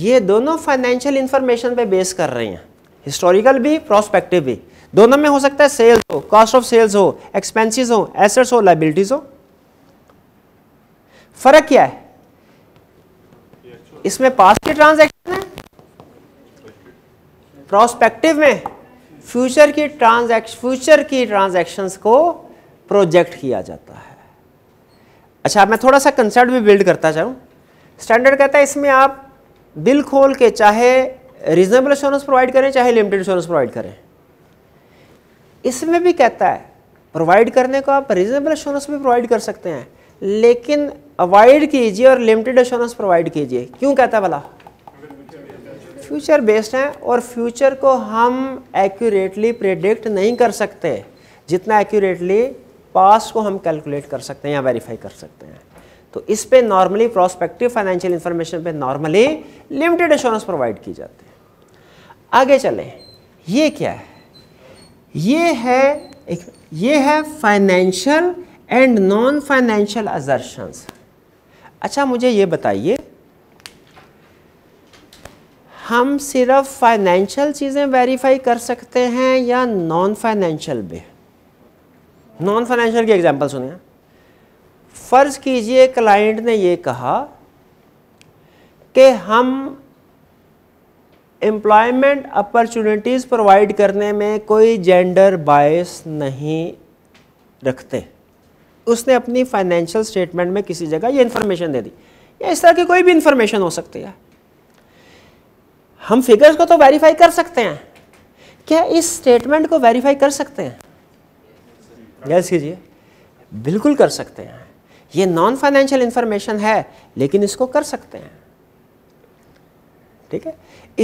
ये दोनों फाइनेंशियल इंफॉर्मेशन पे बेस कर रही हैं हिस्टोरिकल भी प्रोस्पेक्टिव भी दोनों में हो सकता है सेल्स हो कॉस्ट ऑफ सेल्स हो एक्सपेंसिज हो एसेट्स हो लाइबिलिटीज हो फर्क क्या है इसमें पास के ट्रांजेक्शन प्रोस्पेक्टिव में फ्यूचर की ट्रांजैक्शन फ्यूचर की ट्रांजैक्शंस को प्रोजेक्ट किया जाता है अच्छा मैं थोड़ा सा कंसेप्ट भी बिल्ड करता चाहूँ स्टैंडर्ड कहता है इसमें आप दिल खोल के चाहे रीजनेबल इंश्योरेंस प्रोवाइड करें चाहे लिमिटेड इंश्योरेंस प्रोवाइड करें इसमें भी कहता है प्रोवाइड करने को आप रीजनेबल इंश्योरेंस भी प्रोवाइड कर सकते हैं लेकिन अवॉइड कीजिए और लिमिटेड इंश्योरेंस प्रोवाइड कीजिए क्यों कहता है भला फ्यूचर बेस्ड हैं और फ्यूचर को हम एक्यूरेटली प्रिडिक्ट नहीं कर सकते जितना एक्यूरेटली पास को हम कैलकुलेट कर सकते हैं या वेरीफाई कर सकते हैं तो इस पे नॉर्मली प्रोस्पेक्टिव फाइनेंशियल इंफॉर्मेशन पे नॉर्मली लिमिटेड एश्योरेंस प्रोवाइड की जाती है आगे चलें ये क्या है ये है एक ये है financial and non financial assertions अच्छा मुझे ये बताइए हम सिर्फ फाइनेंशियल चीज़ें वेरीफाई कर सकते हैं या नॉन फाइनेंशियल भी नॉन फाइनेंशियल की एग्जांपल सुनिए फ़र्ज़ कीजिए क्लाइंट ने ये कहा कि हम एम्प्लॉयमेंट अपॉर्चुनिटीज़ प्रोवाइड करने में कोई जेंडर बायस नहीं रखते उसने अपनी फाइनेंशियल स्टेटमेंट में किसी जगह ये इंफॉर्मेशन दे दी या इस तरह की कोई भी इंफॉर्मेशन हो सकती है हम फिगर्स को तो वेरीफाई कर सकते हैं क्या इस स्टेटमेंट को वेरीफाई कर सकते हैं यस कीजिए बिल्कुल कर सकते हैं ये नॉन फाइनेंशियल इंफॉर्मेशन है लेकिन इसको कर सकते हैं ठीक है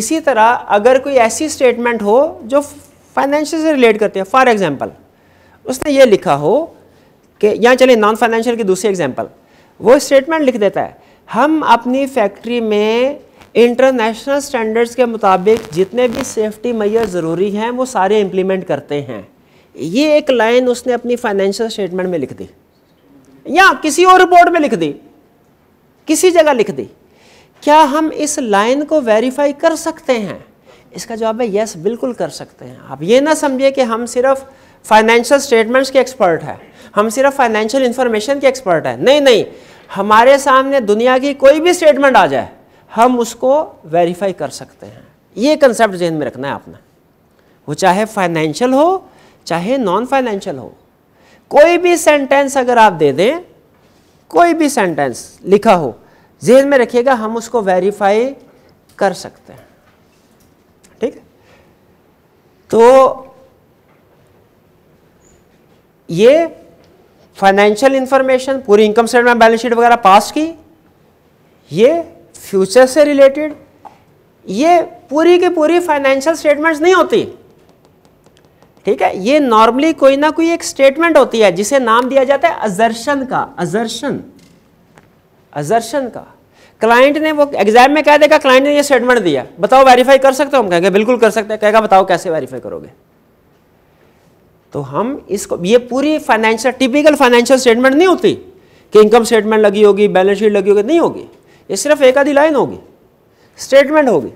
इसी तरह अगर कोई ऐसी स्टेटमेंट हो जो फाइनेंशियल से रिलेट करती है फॉर एग्जाम्पल उसने ये लिखा हो कि यहाँ चलिए नॉन फाइनेंशियल की दूसरी एग्जाम्पल वो स्टेटमेंट लिख देता है हम अपनी फैक्ट्री में इंटरनेशनल स्टैंडर्ड्स के मुताबिक जितने भी सेफ्टी मैयर ज़रूरी हैं वो सारे इम्प्लीमेंट करते हैं ये एक लाइन उसने अपनी फाइनेंशियल स्टेटमेंट में लिख दी या किसी और रिपोर्ट में लिख दी किसी जगह लिख दी क्या हम इस लाइन को वेरीफाई कर सकते हैं इसका जवाब है यस बिल्कुल कर सकते हैं आप ये ना समझिए कि हम सिर्फ फाइनेंशियल स्टेटमेंट्स के एक्सपर्ट हैं हम सिर्फ फाइनेंशियल इंफॉर्मेशन के एक्सपर्ट हैं नहीं नहीं हमारे सामने दुनिया की कोई भी स्टेटमेंट आ जाए हम उसको वेरीफाई कर सकते हैं ये कंसेप्ट जहन में रखना है आपने वो चाहे फाइनेंशियल हो चाहे नॉन फाइनेंशियल हो कोई भी सेंटेंस अगर आप दे दें कोई भी सेंटेंस लिखा हो जहन में रखिएगा हम उसको वेरीफाई कर सकते हैं ठीक है तो ये फाइनेंशियल इंफॉर्मेशन पूरी इनकम स्टेटमेंट बैलेंस शीट वगैरह पास की ये फ्यूचर से रिलेटेड ये पूरी की पूरी फाइनेंशियल स्टेटमेंट्स नहीं होती ठीक है ये नॉर्मली कोई ना कोई एक स्टेटमेंट होती है जिसे नाम दिया जाता है अजर्शन का अजर्शन अजर्शन का क्लाइंट ने वो एग्जाम में कह देगा क्लाइंट ने ये स्टेटमेंट दिया बताओ वेरीफाई कर सकते हो हम कहेंगे बिल्कुल कर सकते हैं कहेगा बताओ कैसे वेरीफाई करोगे तो हम इसको ये पूरी फाइनेंशियल टिपिकल फाइनेंशियल स्टेटमेंट नहीं होती कि इनकम स्टेटमेंट लगी होगी बैलेंस शीट लगी होगी नहीं होगी ये सिर्फ एक आधी लाइन होगी स्टेटमेंट होगी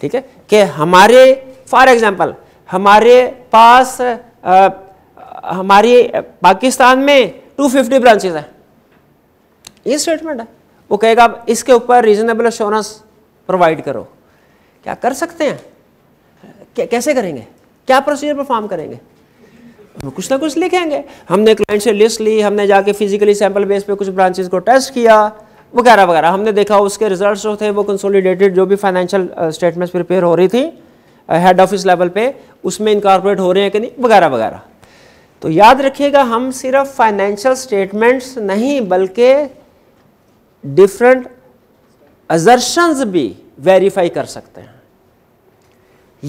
ठीक है कि हमारे फॉर एग्जाम्पल हमारे पास आ, हमारी पाकिस्तान में 250 ब्रांचेज है ये स्टेटमेंट है वो कहेगा इसके ऊपर रीजनेबल एश्योरेंस प्रोवाइड करो क्या कर सकते हैं कैसे करेंगे क्या प्रोसीजर परफॉर्म करेंगे कुछ ना कुछ लिखेंगे हमने क्लाइंट से लिस्ट ली हमने जाके फिजिकली सैंपल बेस पे कुछ ब्रांचेस को टेस्ट किया वगैरह वगैरह हमने देखा उसके रिजल्ट्स जो थे वो कंसोलिडेटेड जो भी फाइनेंशियल स्टेटमेंट्स प्रिपेयर हो रही थी हेड ऑफिस लेवल पे उसमें इनकारपोरेट हो रहे हैं कि नहीं वगैरह वगैरह तो याद रखिएगा हम सिर्फ फाइनेंशियल स्टेटमेंट्स नहीं बल्कि डिफरेंट अजर्शंस भी वेरीफाई कर सकते हैं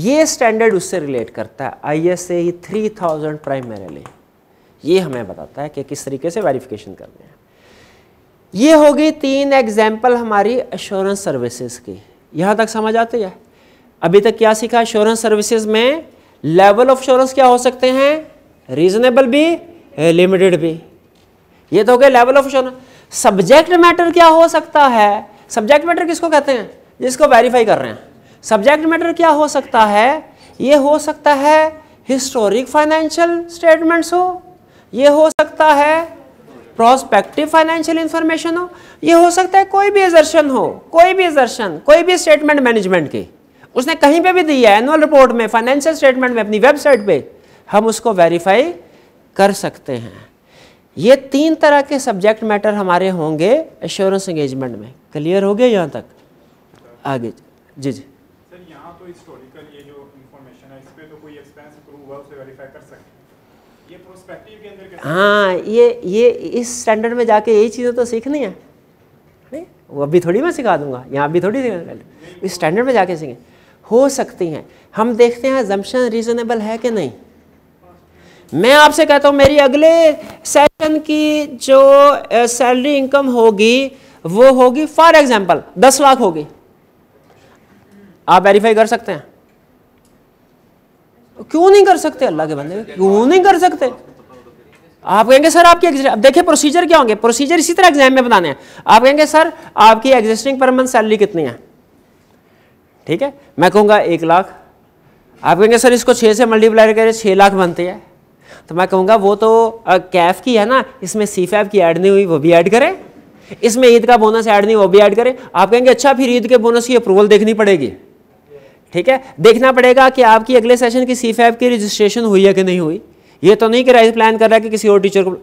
ये स्टैंडर्ड उससे रिलेट करता है I S A three thousand primarily ये हमें बताता है कि किस तरीके से वेरीफिकेशन करनी है ये हो गई तीन एग्जाम्पल हमारी अश्योरेंस सर्विसेज की यहाँ तक समझ आते है अभी तक क्या सीखा अश्योरेंस सर्विसेज में लेवल ऑफ श्योरेंस क्या हो सकते हैं रीजनेबल भी लिमिटेड भी ये तो हो गए level of assurance subject matter क्या हो सकता है सब्जेक्ट मैटर किसको कहते हैं जिसको वेरीफाई कर रहे हैं सब्जेक्ट मैटर क्या हो सकता है ये हो सकता है हिस्टोरिक फाइनेंशियल स्टेटमेंट्स हो ये हो सकता है प्रोस्पेक्टिव फाइनेंशियल इंफॉर्मेशन हो ये हो सकता है कोई भी एजर्शन हो कोई भी एजर्शन कोई भी स्टेटमेंट मैनेजमेंट की उसने कहीं पे भी दिया है एनुअल रिपोर्ट में फाइनेंशियल स्टेटमेंट में अपनी वेबसाइट पे हम उसको वेरीफाई कर सकते हैं ये तीन तरह के सब्जेक्ट मैटर हमारे होंगे एश्योरेंस एंगेजमेंट में क्लियर हो गए यहाँ तक आगे जी जी हाँ ये ये इस स्टैंडर्ड में जाके यही चीज़ें तो सीखनी है नहीं वो अभी थोड़ी मैं सिखा दूंगा यहाँ अभी थोड़ी इस स्टैंडर्ड में जाके सीखें हो सकती हैं हम देखते हैं जम्पन रीज़नेबल है कि नहीं मैं आपसे कहता हूँ मेरी अगले सेशन की जो सैलरी इनकम होगी वो होगी फॉर एग्जाम्पल दस लाख होगी आप वेरीफाई कर सकते हैं क्यों नहीं कर सकते अल्लाह के बंदे क्यों नहीं कर सकते आप कहेंगे सर आपकी अब देखिए प्रोसीजर क्या होंगे प्रोसीजर इसी तरह एग्जाम में बताने हैं आप कहेंगे सर आपकी एग्जिस्टिंग पर मंथ सैलरी कितनी है ठीक है मैं कहूँगा एक लाख आप कहेंगे सर इसको छः से मल्टीप्लाई करें छः लाख बनती है तो मैं कहूँगा वो तो कैफ की है ना इसमें सी फैफ की ऐड नहीं हुई वो भी ऐड करें इसमें ईद का बोनस ऐड नहीं वो भी ऐड करें आप कहेंगे अच्छा फिर ईद के बोनस की अप्रूवल देखनी पड़ेगी ठीक है देखना पड़ेगा कि आपकी अगले सेशन की सी फैफ की रजिस्ट्रेशन हुई है कि नहीं हुई ये तो नहीं कि राइस प्लान कर रहा है कि किसी और टीचर को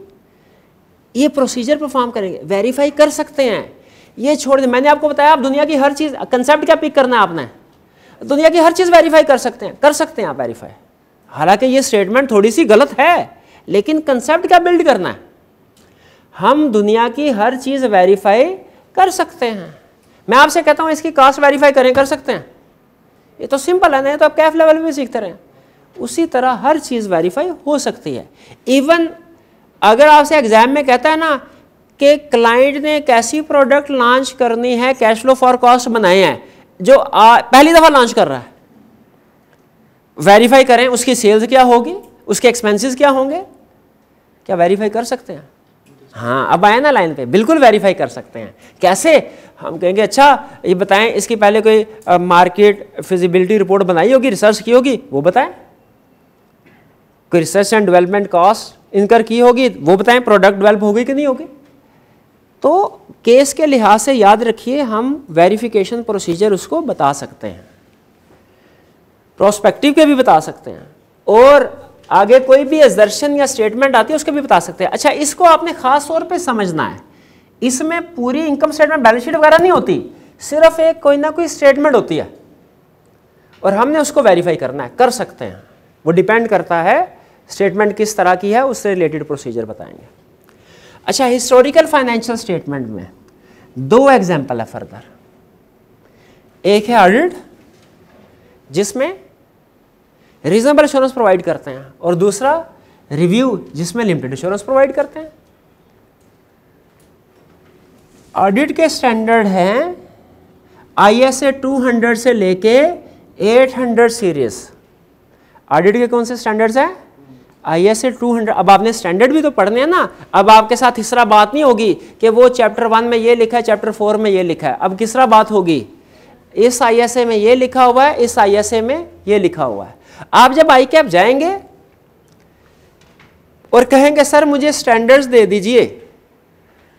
ये प्रोसीजर परफॉर्म करेंगे वेरीफाई कर सकते हैं ये छोड़ दें मैंने आपको बताया आप दुनिया की हर चीज़ कंसेप्ट क्या पिक करना है आपने दुनिया की हर चीज़ वेरीफाई कर सकते हैं कर सकते हैं आप वेरीफाई हालांकि ये स्टेटमेंट थोड़ी सी गलत है लेकिन कंसेप्ट क्या बिल्ड करना है हम दुनिया की हर चीज़ वेरीफाई कर सकते हैं मैं आपसे कहता हूँ इसकी कास्ट वेरीफाई करें कर सकते हैं ये तो सिंपल है ना तो आप कैफ लेवल में सीखते रहें उसी तरह हर चीज़ वेरीफाई हो सकती है इवन अगर आपसे एग्ज़ाम में कहता है ना कि क्लाइंट ने कैसी प्रोडक्ट लॉन्च करनी है कैश फ्लो फॉर कॉस्ट बनाए हैं जो आ, पहली दफ़ा लॉन्च कर रहा है वेरीफाई करें उसकी सेल्स क्या होगी उसके एक्सपेंसेस क्या होंगे क्या वेरीफाई कर सकते हैं हाँ अब आए ना लाइन पे बिल्कुल वेरीफाई कर सकते हैं कैसे हम कहेंगे अच्छा ये बताएं इसकी पहले कोई मार्केट फिजिबिलिटी रिपोर्ट बनाई होगी रिसर्च की होगी वो बताएं कोई research and development cost incur की होगी वो बताएं प्रोडक्ट डेवलप होगी कि नहीं होगी तो केस के लिहाज से याद रखिए हम वेरिफिकेशन प्रोसीजर उसको बता सकते हैं प्रोस्पेक्टिव के भी बता सकते हैं और आगे कोई भी एजर्शन या स्टेटमेंट आती है उसके भी बता सकते हैं अच्छा इसको आपने खास तौर पे समझना है इसमें पूरी इनकम स्टेटमेंट बैलेंस शीट वगैरह नहीं होती सिर्फ एक कोई ना कोई स्टेटमेंट होती है और हमने उसको वेरीफाई करना है कर सकते हैं वो डिपेंड करता है स्टेटमेंट किस तरह की है उससे रिलेटेड प्रोसीजर बताएंगे अच्छा हिस्टोरिकल फाइनेंशियल स्टेटमेंट में दो एग्जाम्पल है फर्दर एक है ऑडिट जिसमें रीजनेबल इंश्योरेंस प्रोवाइड करते हैं और दूसरा रिव्यू जिसमें लिमिटेड इंश्योरेंस प्रोवाइड करते हैं ऑडिट के स्टैंडर्ड हैं आईएसए 200 से लेके 800 सीरीज ऑडिट के कौन से स्टैंडर्ड्स हैं I S A two hundred अब आपने स्टैंडर्ड भी तो पढ़ने हैं ना अब आपके साथ तीसरा बात नहीं होगी कि वो चैप्टर वन में ये लिखा है चैप्टर फोर में ये लिखा है अब किसरा बात होगी इस आई एस ए में ये लिखा हुआ है इस आई एस ए में ये लिखा हुआ है आप जब आई कैप जाएंगे और कहेंगे सर मुझे स्टैंडर्ड्स दे दीजिए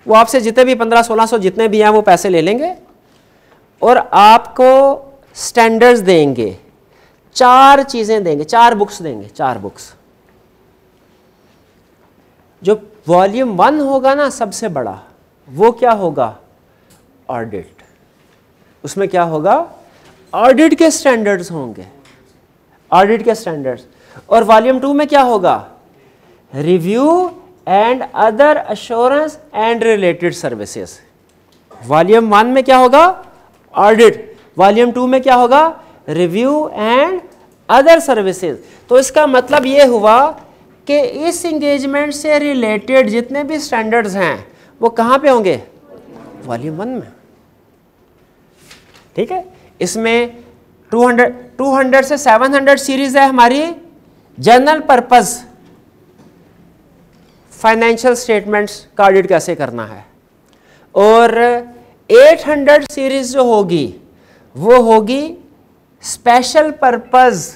वो आपसे जितने भी पंद्रह सोलह सौ जितने भी हैं वो पैसे ले लेंगे और आपको स्टैंडर्ड्स देंगे चार चीज़ें देंगे चार बुक्स देंगे चार बुक्स जो वॉल्यूम वन होगा ना सबसे बड़ा वो क्या होगा ऑडिट उसमें क्या होगा ऑडिट के स्टैंडर्ड्स होंगे ऑडिट के स्टैंडर्ड्स और वॉल्यूम टू में क्या होगा review and other assurance and related services volume one में क्या होगा ऑडिट वॉल्यूम टू में क्या होगा रिव्यू एंड अदर सर्विसेज तो इसका मतलब यह हुआ कि इस इंगेजमेंट से रिलेटेड जितने भी स्टैंडर्ड्स हैं वो कहाँ पे होंगे वॉल्यूम वन में ठीक है इसमें 200 200 से 700 सीरीज है हमारी जनरल पर्पस फाइनेंशियल स्टेटमेंट्स का ऑडिट कैसे करना है और 800 सीरीज जो होगी वो होगी स्पेशल पर्पस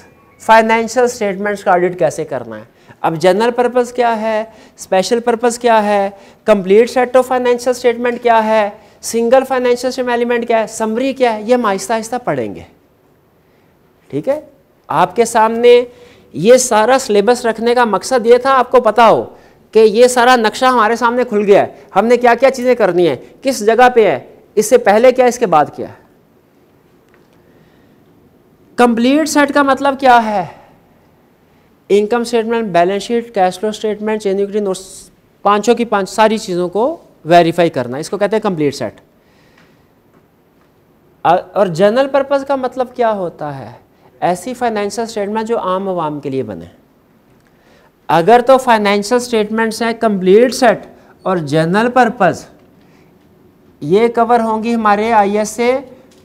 फाइनेंशियल स्टेटमेंट्स का ऑडिट कैसे करना है अब जनरल पर्पज़ क्या है स्पेशल पर्पज़ क्या है complete set of financial statement क्या है सिंगल फाइनेंशियल एलिमेंट क्या है समरी क्या है ये हम आहिस्ता आहिस्ता पढ़ेंगे ठीक है आपके सामने ये सारा सिलेबस रखने का मकसद ये था आपको पता हो कि ये सारा नक्शा हमारे सामने खुल गया है हमने क्या क्या चीज़ें करनी है किस जगह पे है इससे पहले क्या इसके बाद क्या है कंप्लीट सेट का मतलब क्या है income statement balance sheet cash flow statement change equity notes पांचों की पांच सारी चीज़ों को वेरीफाई करना इसको कहते हैं कंप्लीट सेट और जनरल पर्पज़ का मतलब क्या होता है ऐसी फाइनेंशियल स्टेटमेंट जो आम आवाम के लिए बने अगर तो फाइनेंशियल स्टेटमेंट्स हैं कंप्लीट सेट और जनरल पर्पज़ ये कवर होंगी हमारे I S A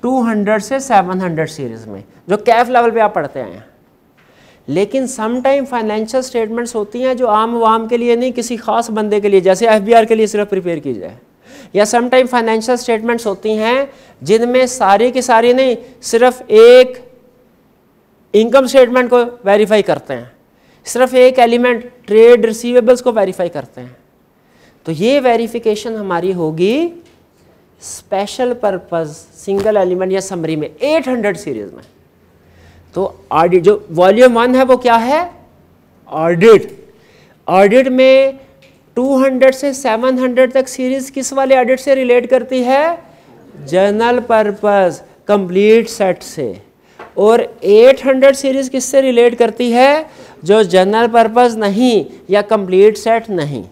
two hundred से सेवन हंड्रेड सीरीज़ में जो कैफ लेवल पे आप पढ़ते आए हैं लेकिन समटाइम फाइनेंशियल स्टेटमेंट्स होती हैं जो आम वाम के लिए नहीं किसी खास बंदे के लिए जैसे एफबीआर के लिए सिर्फ प्रिपेयर की जाए या समटाइम फाइनेंशियल स्टेटमेंट्स होती हैं जिनमें सारी की सारी नहीं सिर्फ एक इनकम स्टेटमेंट को वेरीफाई करते हैं सिर्फ एक एलिमेंट ट्रेड रिसीवेबल्स को वेरीफाई करते हैं तो ये वेरिफिकेशन हमारी होगी स्पेशल पर्पज़ सिंगल एलिमेंट या समरी में 800 सीरीज़ में तो ऑडिट जो वॉल्यूम वन है वो क्या है ऑडिट ऑडिट में 200 से 700 तक सीरीज किस वाले ऑडिट से रिलेट करती है जनरल पर्पस कंप्लीट सेट से और 800 सीरीज किससे रिलेट करती है जो जनरल पर्पस नहीं या कंप्लीट सेट नहीं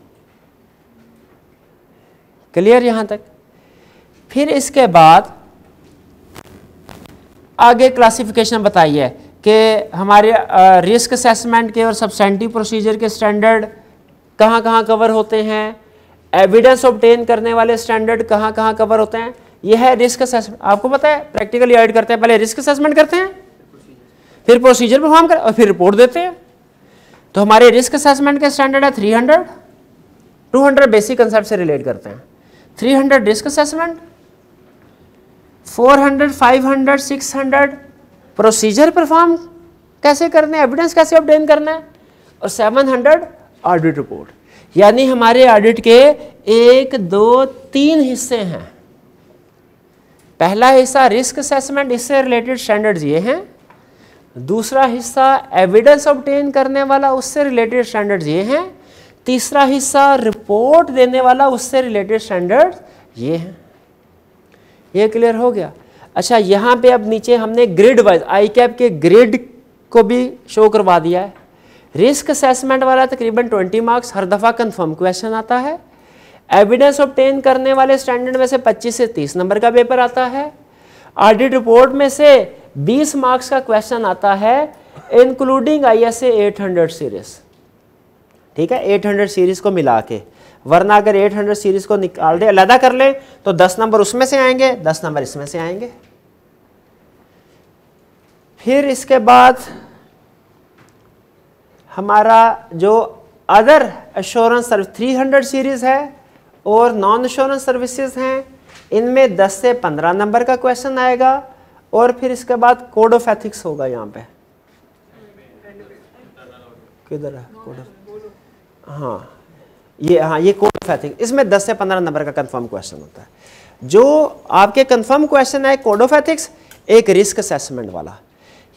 क्लियर यहां तक फिर इसके बाद आगे क्लासिफिकेशन बताइए कि हमारे रिस्क असेसमेंट के और सब्सटेंटिव प्रोसीजर के स्टैंडर्ड कहाँ कहाँ कवर होते हैं एविडेंस ऑबटेन करने वाले स्टैंडर्ड कहाँ कहाँ कवर होते हैं यह है रिस्क असेसमेंट आपको पता है प्रैक्टिकली एड करते हैं पहले रिस्क असेसमेंट करते हैं फिर प्रोसीजर परफॉर्म कर और फिर रिपोर्ट देते हैं तो हमारे रिस्क असेसमेंट के स्टैंडर्ड है 300, 200 बेसिक कंसेप्ट से रिलेट करते हैं 300 रिस्क असेसमेंट 400, 500, 600 प्रोसीजर परफॉर्म कैसे करने है एविडेंस कैसे ऑब्टेन करना है और 700 ऑडिट रिपोर्ट यानी हमारे ऑडिट के एक दो तीन हिस्से हैं पहला हिस्सा रिस्क असेसमेंट इससे रिलेटेड स्टैंडर्ड्स ये हैं दूसरा हिस्सा एविडेंस ऑब्टेन करने वाला उससे रिलेटेड स्टैंडर्ड्स ये हैं तीसरा हिस्सा रिपोर्ट देने वाला उससे रिलेटेड स्टैंडर्ड ये हैं ये क्लियर हो गया अच्छा यहाँ पे अब नीचे हमने ग्रेड वाइज आई कैप के ग्रेड को भी शो करवा दिया है रिस्क असेसमेंट वाला तकरीबन 20 मार्क्स हर दफ़ा कंफर्म क्वेश्चन आता है एविडेंस ऑप्टेन करने वाले स्टैंडर्ड में से 25 से 30 नंबर का पेपर आता है ऑडिट रिपोर्ट में से 20 मार्क्स का क्वेश्चन आता है including I S A series ठीक है 800 सीरीज को मिला के वरना अगर 800 सीरीज़ को निकाल दे अलहदा कर ले तो 10 नंबर उसमें से आएंगे 10 नंबर इसमें से आएंगे फिर इसके बाद हमारा जो अदर एश्योरेंस सर्विस 300 सीरीज़ है और नॉन एश्योरेंस सर्विसेज हैं इनमें 10 से 15 नंबर का क्वेश्चन आएगा और फिर इसके बाद कोड ऑफ एथिक्स होगा यहाँ पे किधर है कोड ऑफ हाँ ये हाँ ये कोड ऑफ एथिक्स इसमें 10 से 15 नंबर का कंफर्म क्वेश्चन होता है जो आपके कंफर्म क्वेश्चन है कोड ऑफ एथिक्स एक रिस्क असेसमेंट वाला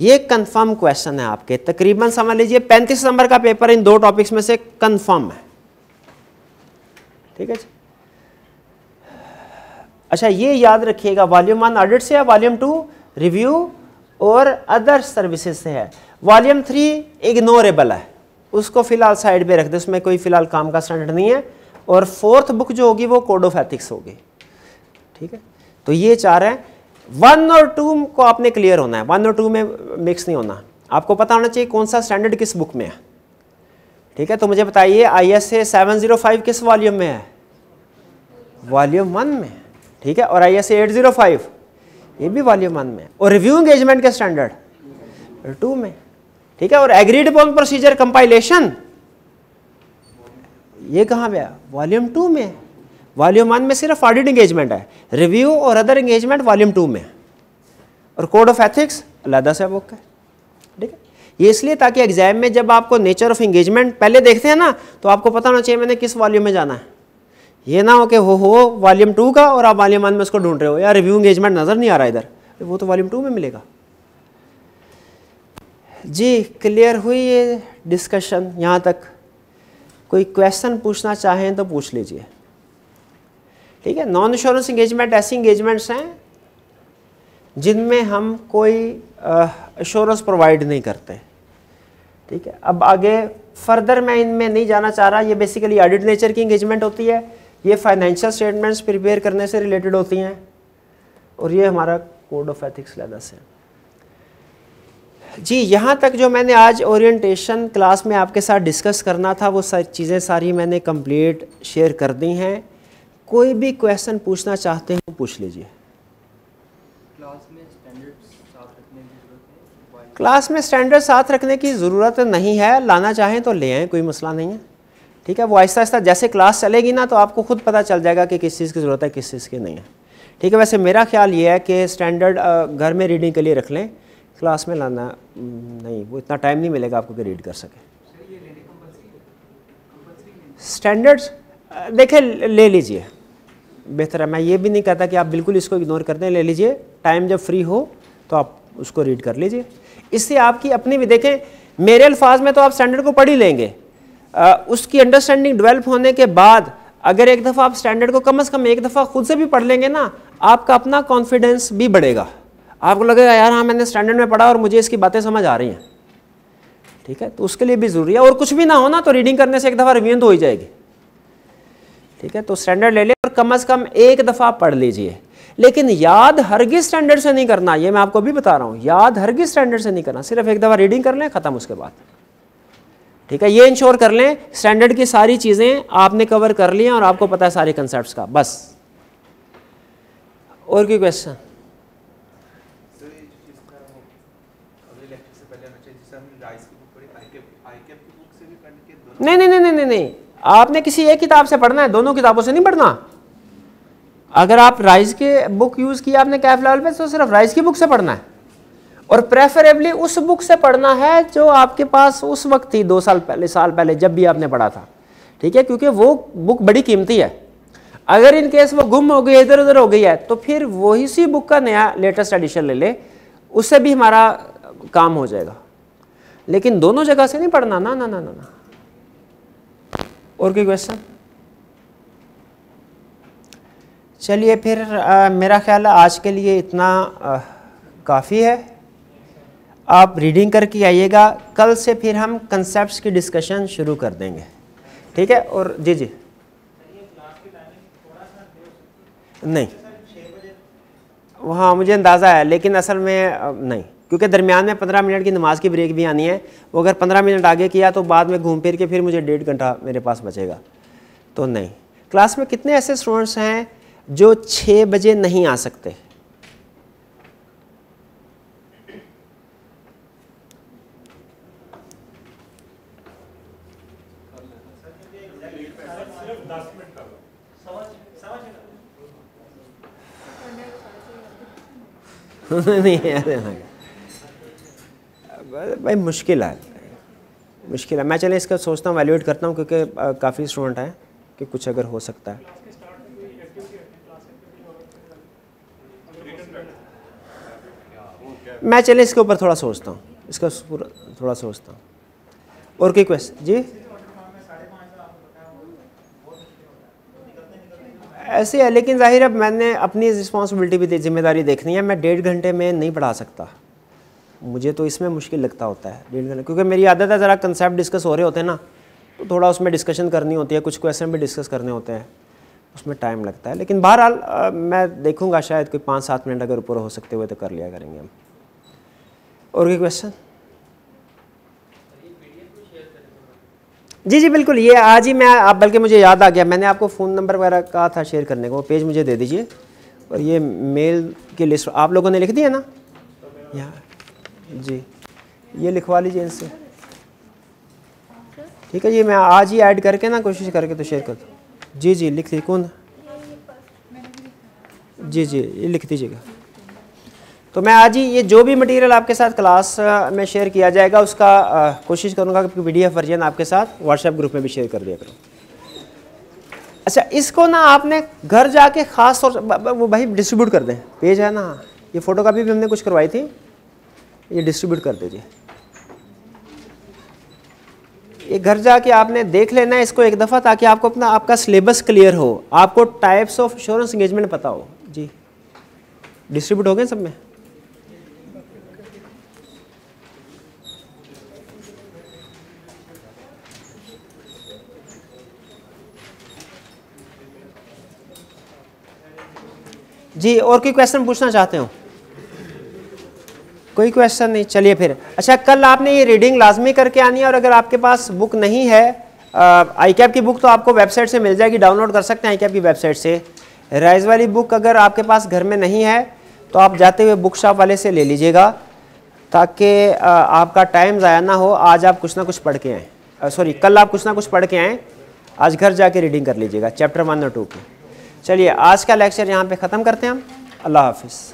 ये कंफर्म क्वेश्चन है आपके तकरीबन समझ लीजिए 35 नंबर का पेपर इन दो टॉपिक्स में से कंफर्म है ठीक है अच्छा ये याद रखिएगा वॉल्यूम वन ऑडिट से है वॉल्यूम टू रिव्यू और अदर सर्विसेज से है वॉल्यूम थ्री इग्नोरेबल है उसको फिलहाल साइड पे रख दे उसमें कोई फिलहाल काम का स्टैंडर्ड नहीं है और फोर्थ बुक जो होगी वो कोड ऑफ एथिक्स होगी ठीक है तो ये चार हैं वन और टू को आपने क्लियर होना है वन और टू में मिक्स नहीं होना आपको पता होना चाहिए कौन सा स्टैंडर्ड किस बुक में है ठीक है तो मुझे बताइए I S A seven zero five किस वॉल्यूम में है वॉल्यूम वन में ठीक है और I S eight zero five ये भी वॉल्यूम वन में और रिव्यू एंगेजमेंट के स्टैंडर्ड टू में ठीक है और एग्रीड अपॉन प्रोसीजर कंपाइलेशन ये कहाँ पे वॉल्यूम टू में वॉल्यूम वन में सिर्फ ऑडिट एंगेजमेंट है रिव्यू और अदर एंगेजमेंट वॉल्यूम टू में और कोड ऑफ एथिक्स अलहदा से बुक है ठीक है ये इसलिए ताकि एग्जाम में जब आपको नेचर ऑफ एंगेजमेंट पहले देखते हैं ना तो आपको पता होना चाहिए मैंने किस वॉल्यूम में जाना है ये ना हो कि हो हो वॉल्यूम टू का और आप वॉल्यूम वन में उसको ढूंढ रहे हो या रिव्यू एंगेजमेंट नज़र नहीं आ रहा इधर वो तो वॉल्यूम टू में मिलेगा जी क्लियर हुई ये डिस्कशन यहाँ तक कोई क्वेश्चन पूछना चाहें तो पूछ लीजिए ठीक है नॉन इंश्योरेंस इंगेजमेंट ऐसी इंगेजमेंट्स हैं जिनमें हम कोई इंश्योरेंस प्रोवाइड नहीं करते ठीक है अब आगे फर्दर मैं इनमें नहीं जाना चाह रहा ये बेसिकली ऑडिट नेचर की इंगेजमेंट होती है ये फाइनेंशियल स्टेटमेंट्स प्रिपेयर करने से रिलेटेड होती हैं और ये हमारा कोड ऑफ एथिक्स लहदा से है जी यहाँ तक जो मैंने आज ओरिएंटेशन क्लास में आपके साथ डिस्कस करना था वो सारी चीज़ें सारी मैंने कंप्लीट शेयर कर दी हैं कोई भी क्वेश्चन पूछना चाहते हैं पूछ लीजिए क्लास में स्टैंडर्ड साथ रखने की ज़रूरत नहीं है लाना चाहें तो ले आएँ कोई मसला नहीं है ठीक है वो आहिस्ता आहिस्ता जैसे क्लास चलेगी ना तो आपको खुद पता चल जाएगा कि किस चीज़ की ज़रूरत है किस चीज़ की नहीं है ठीक है वैसे मेरा ख्याल ये है कि स्टैंडर्ड घर में रीडिंग के लिए रख लें क्लास में लाना नहीं वो इतना टाइम नहीं मिलेगा आपको कि रीड कर सके स्टैंडर्ड्स देखें ले लीजिए बेहतर है मैं ये भी नहीं कहता कि आप बिल्कुल इसको इग्नोर कर दें ले लीजिए टाइम जब फ्री हो तो आप उसको रीड कर लीजिए इससे आपकी अपनी भी देखें मेरे अल्फाज में तो आप स्टैंडर्ड को पढ़ ही लेंगे आ, उसकी अंडरस्टैंडिंग डेवलप होने के बाद अगर एक दफ़ा आप स्टैंडर्ड को कम अज़ कम एक दफ़ा खुद से भी पढ़ लेंगे ना आपका अपना कॉन्फिडेंस भी बढ़ेगा आपको लगेगा यार हाँ मैंने स्टैंडर्ड में पढ़ा और मुझे इसकी बातें समझ आ रही हैं ठीक है तो उसके लिए भी ज़रूरी है और कुछ भी ना हो ना तो रीडिंग करने से एक दफ़ा रिव्यू तो हो ही जाएगी ठीक है तो स्टैंडर्ड ले ले और कम अज़ कम एक दफ़ा पढ़ लीजिए लेकिन याद हरगिज स्टैंडर्ड से नहीं करना ये मैं आपको भी बता रहा हूँ याद हरगिज स्टैंडर्ड से नहीं करना सिर्फ एक दफ़ा रीडिंग कर लें ख़त्म उसके बाद ठीक है ये इंश्योर कर लें स्टैंडर्ड की सारी चीज़ें आपने कवर कर ली हैं और आपको पता है सारे कंसेप्ट का बस और कोई क्वेश्चन नहीं नहीं नहीं नहीं नहीं आपने किसी एक किताब से पढ़ना है दोनों किताबों से नहीं पढ़ना अगर आप राइज के बुक यूज़ किया आपने कैफ लेवल पे तो सिर्फ राइज की बुक से पढ़ना है और प्रेफरेबली उस बुक से पढ़ना है जो आपके पास उस वक्त थी दो साल पहले साल पहले जब भी आपने पढ़ा था ठीक है क्योंकि वो बुक बड़ी कीमती है अगर इन केस वो गुम हो गई इधर उधर हो गई है तो फिर वही सी बुक का नया लेटेस्ट एडिशन ले ले उससे भी हमारा काम हो जाएगा लेकिन दोनों जगह से नहीं पढ़ना ना ना ना ना ना और कोई क्वेश्चन चलिए फिर आ, मेरा ख्याल है आज के लिए इतना काफ़ी है आप रीडिंग करके आइएगा कल से फिर हम कंसेप्ट की डिस्कशन शुरू कर देंगे ठीक है और जी जी नहीं वहाँ मुझे अंदाज़ा है लेकिन असल में नहीं क्योंकि दरमियान में पंद्रह मिनट की नमाज की ब्रेक भी आनी है वो अगर पंद्रह मिनट आगे किया तो बाद में घूम फिर के फिर मुझे डेढ़ घंटा मेरे पास बचेगा तो नहीं क्लास में कितने ऐसे स्टूडेंट्स हैं जो छः बजे नहीं आ सकते नहीं भाई मुश्किल है मुश्किल है मैं चले इसका सोचता हूँ वैल्यूएट करता हूँ क्योंकि काफ़ी स्टूडेंट हैं कि कुछ अगर हो सकता है मैं चले इसके ऊपर थोड़ा सोचता हूँ इसका थोड़ा सोचता हूँ और कोई क्वेश्चन जी ऐसे है लेकिन जाहिर है मैंने अपनी रिस्पॉन्सिबिलिटी भी जिम्मेदारी देखनी है मैं डेढ़ घंटे में नहीं पढ़ा सकता मुझे तो इसमें मुश्किल लगता होता है डील करना क्योंकि मेरी आदत है ज़रा कंसेप्ट डिस्कस हो रहे होते हैं ना तो थोड़ा उसमें डिस्कशन करनी होती है कुछ क्वेश्चन भी डिस्कस करने होते हैं उसमें टाइम लगता है लेकिन बहरहाल मैं देखूंगा शायद कोई पाँच सात मिनट अगर ऊपर हो सकते हुए तो कर लिया करेंगे हम और कोई क्वेश्चन जी जी बिल्कुल ये आज ही मैं आप बल्कि मुझे याद आ गया मैंने आपको फ़ोन नंबर वगैरह कहा था शेयर करने को वो पेज मुझे दे दीजिए और ये मेल की लिस्ट आप लोगों ने लिख दिया ना यहाँ जी ये लिखवा लीजिए इनसे ठीक है ये मैं आज ही ऐड करके ना कोशिश करके तो शेयर कर दूँ जी जी लिख दीजिए कौन जी जी ये लिख दीजिएगा तो मैं आज ही ये जो भी मटेरियल आपके साथ क्लास में शेयर किया जाएगा उसका कोशिश करूँगा कि पीडीएफ वर्जन आपके साथ व्हाट्सएप ग्रुप में भी शेयर कर दिया करूँ अच्छा इसको ना आपने घर जाके खास तौर वो भाई डिस्ट्रीब्यूट कर दें पेज है ना ये फ़ोटो कापी भी हमने कुछ करवाई थी ये डिस्ट्रीब्यूट कर दीजिए ये घर जाके आपने देख लेना इसको एक दफ़ा ताकि आपको अपना आपका सिलेबस क्लियर हो आपको टाइप्स ऑफ इंश्योरेंस इंगेजमेंट पता हो जी डिस्ट्रीब्यूट हो गए सब में जी और कोई क्वेश्चन पूछना चाहते हो कोई क्वेश्चन नहीं चलिए फिर अच्छा कल आपने ये रीडिंग लाजमी करके आनी है और अगर आपके पास बुक नहीं है आई कैप की बुक तो आपको वेबसाइट से मिल जाएगी डाउनलोड कर सकते हैं आई कैप की वेबसाइट से राइज वाली बुक अगर आपके पास घर में नहीं है तो आप जाते हुए बुक शॉप वाले से ले लीजिएगा ताकि आपका टाइम ज़ाया ना हो आज आप कुछ ना कुछ पढ़ के आएँ सॉरी कल आप कुछ ना कुछ पढ़ के आएँ आज घर जाके रीडिंग कर लीजिएगा चैप्टर वन और टू की चलिए आज का लेक्चर यहाँ पर ख़त्म करते हैं हम अल्लाह हाफिज़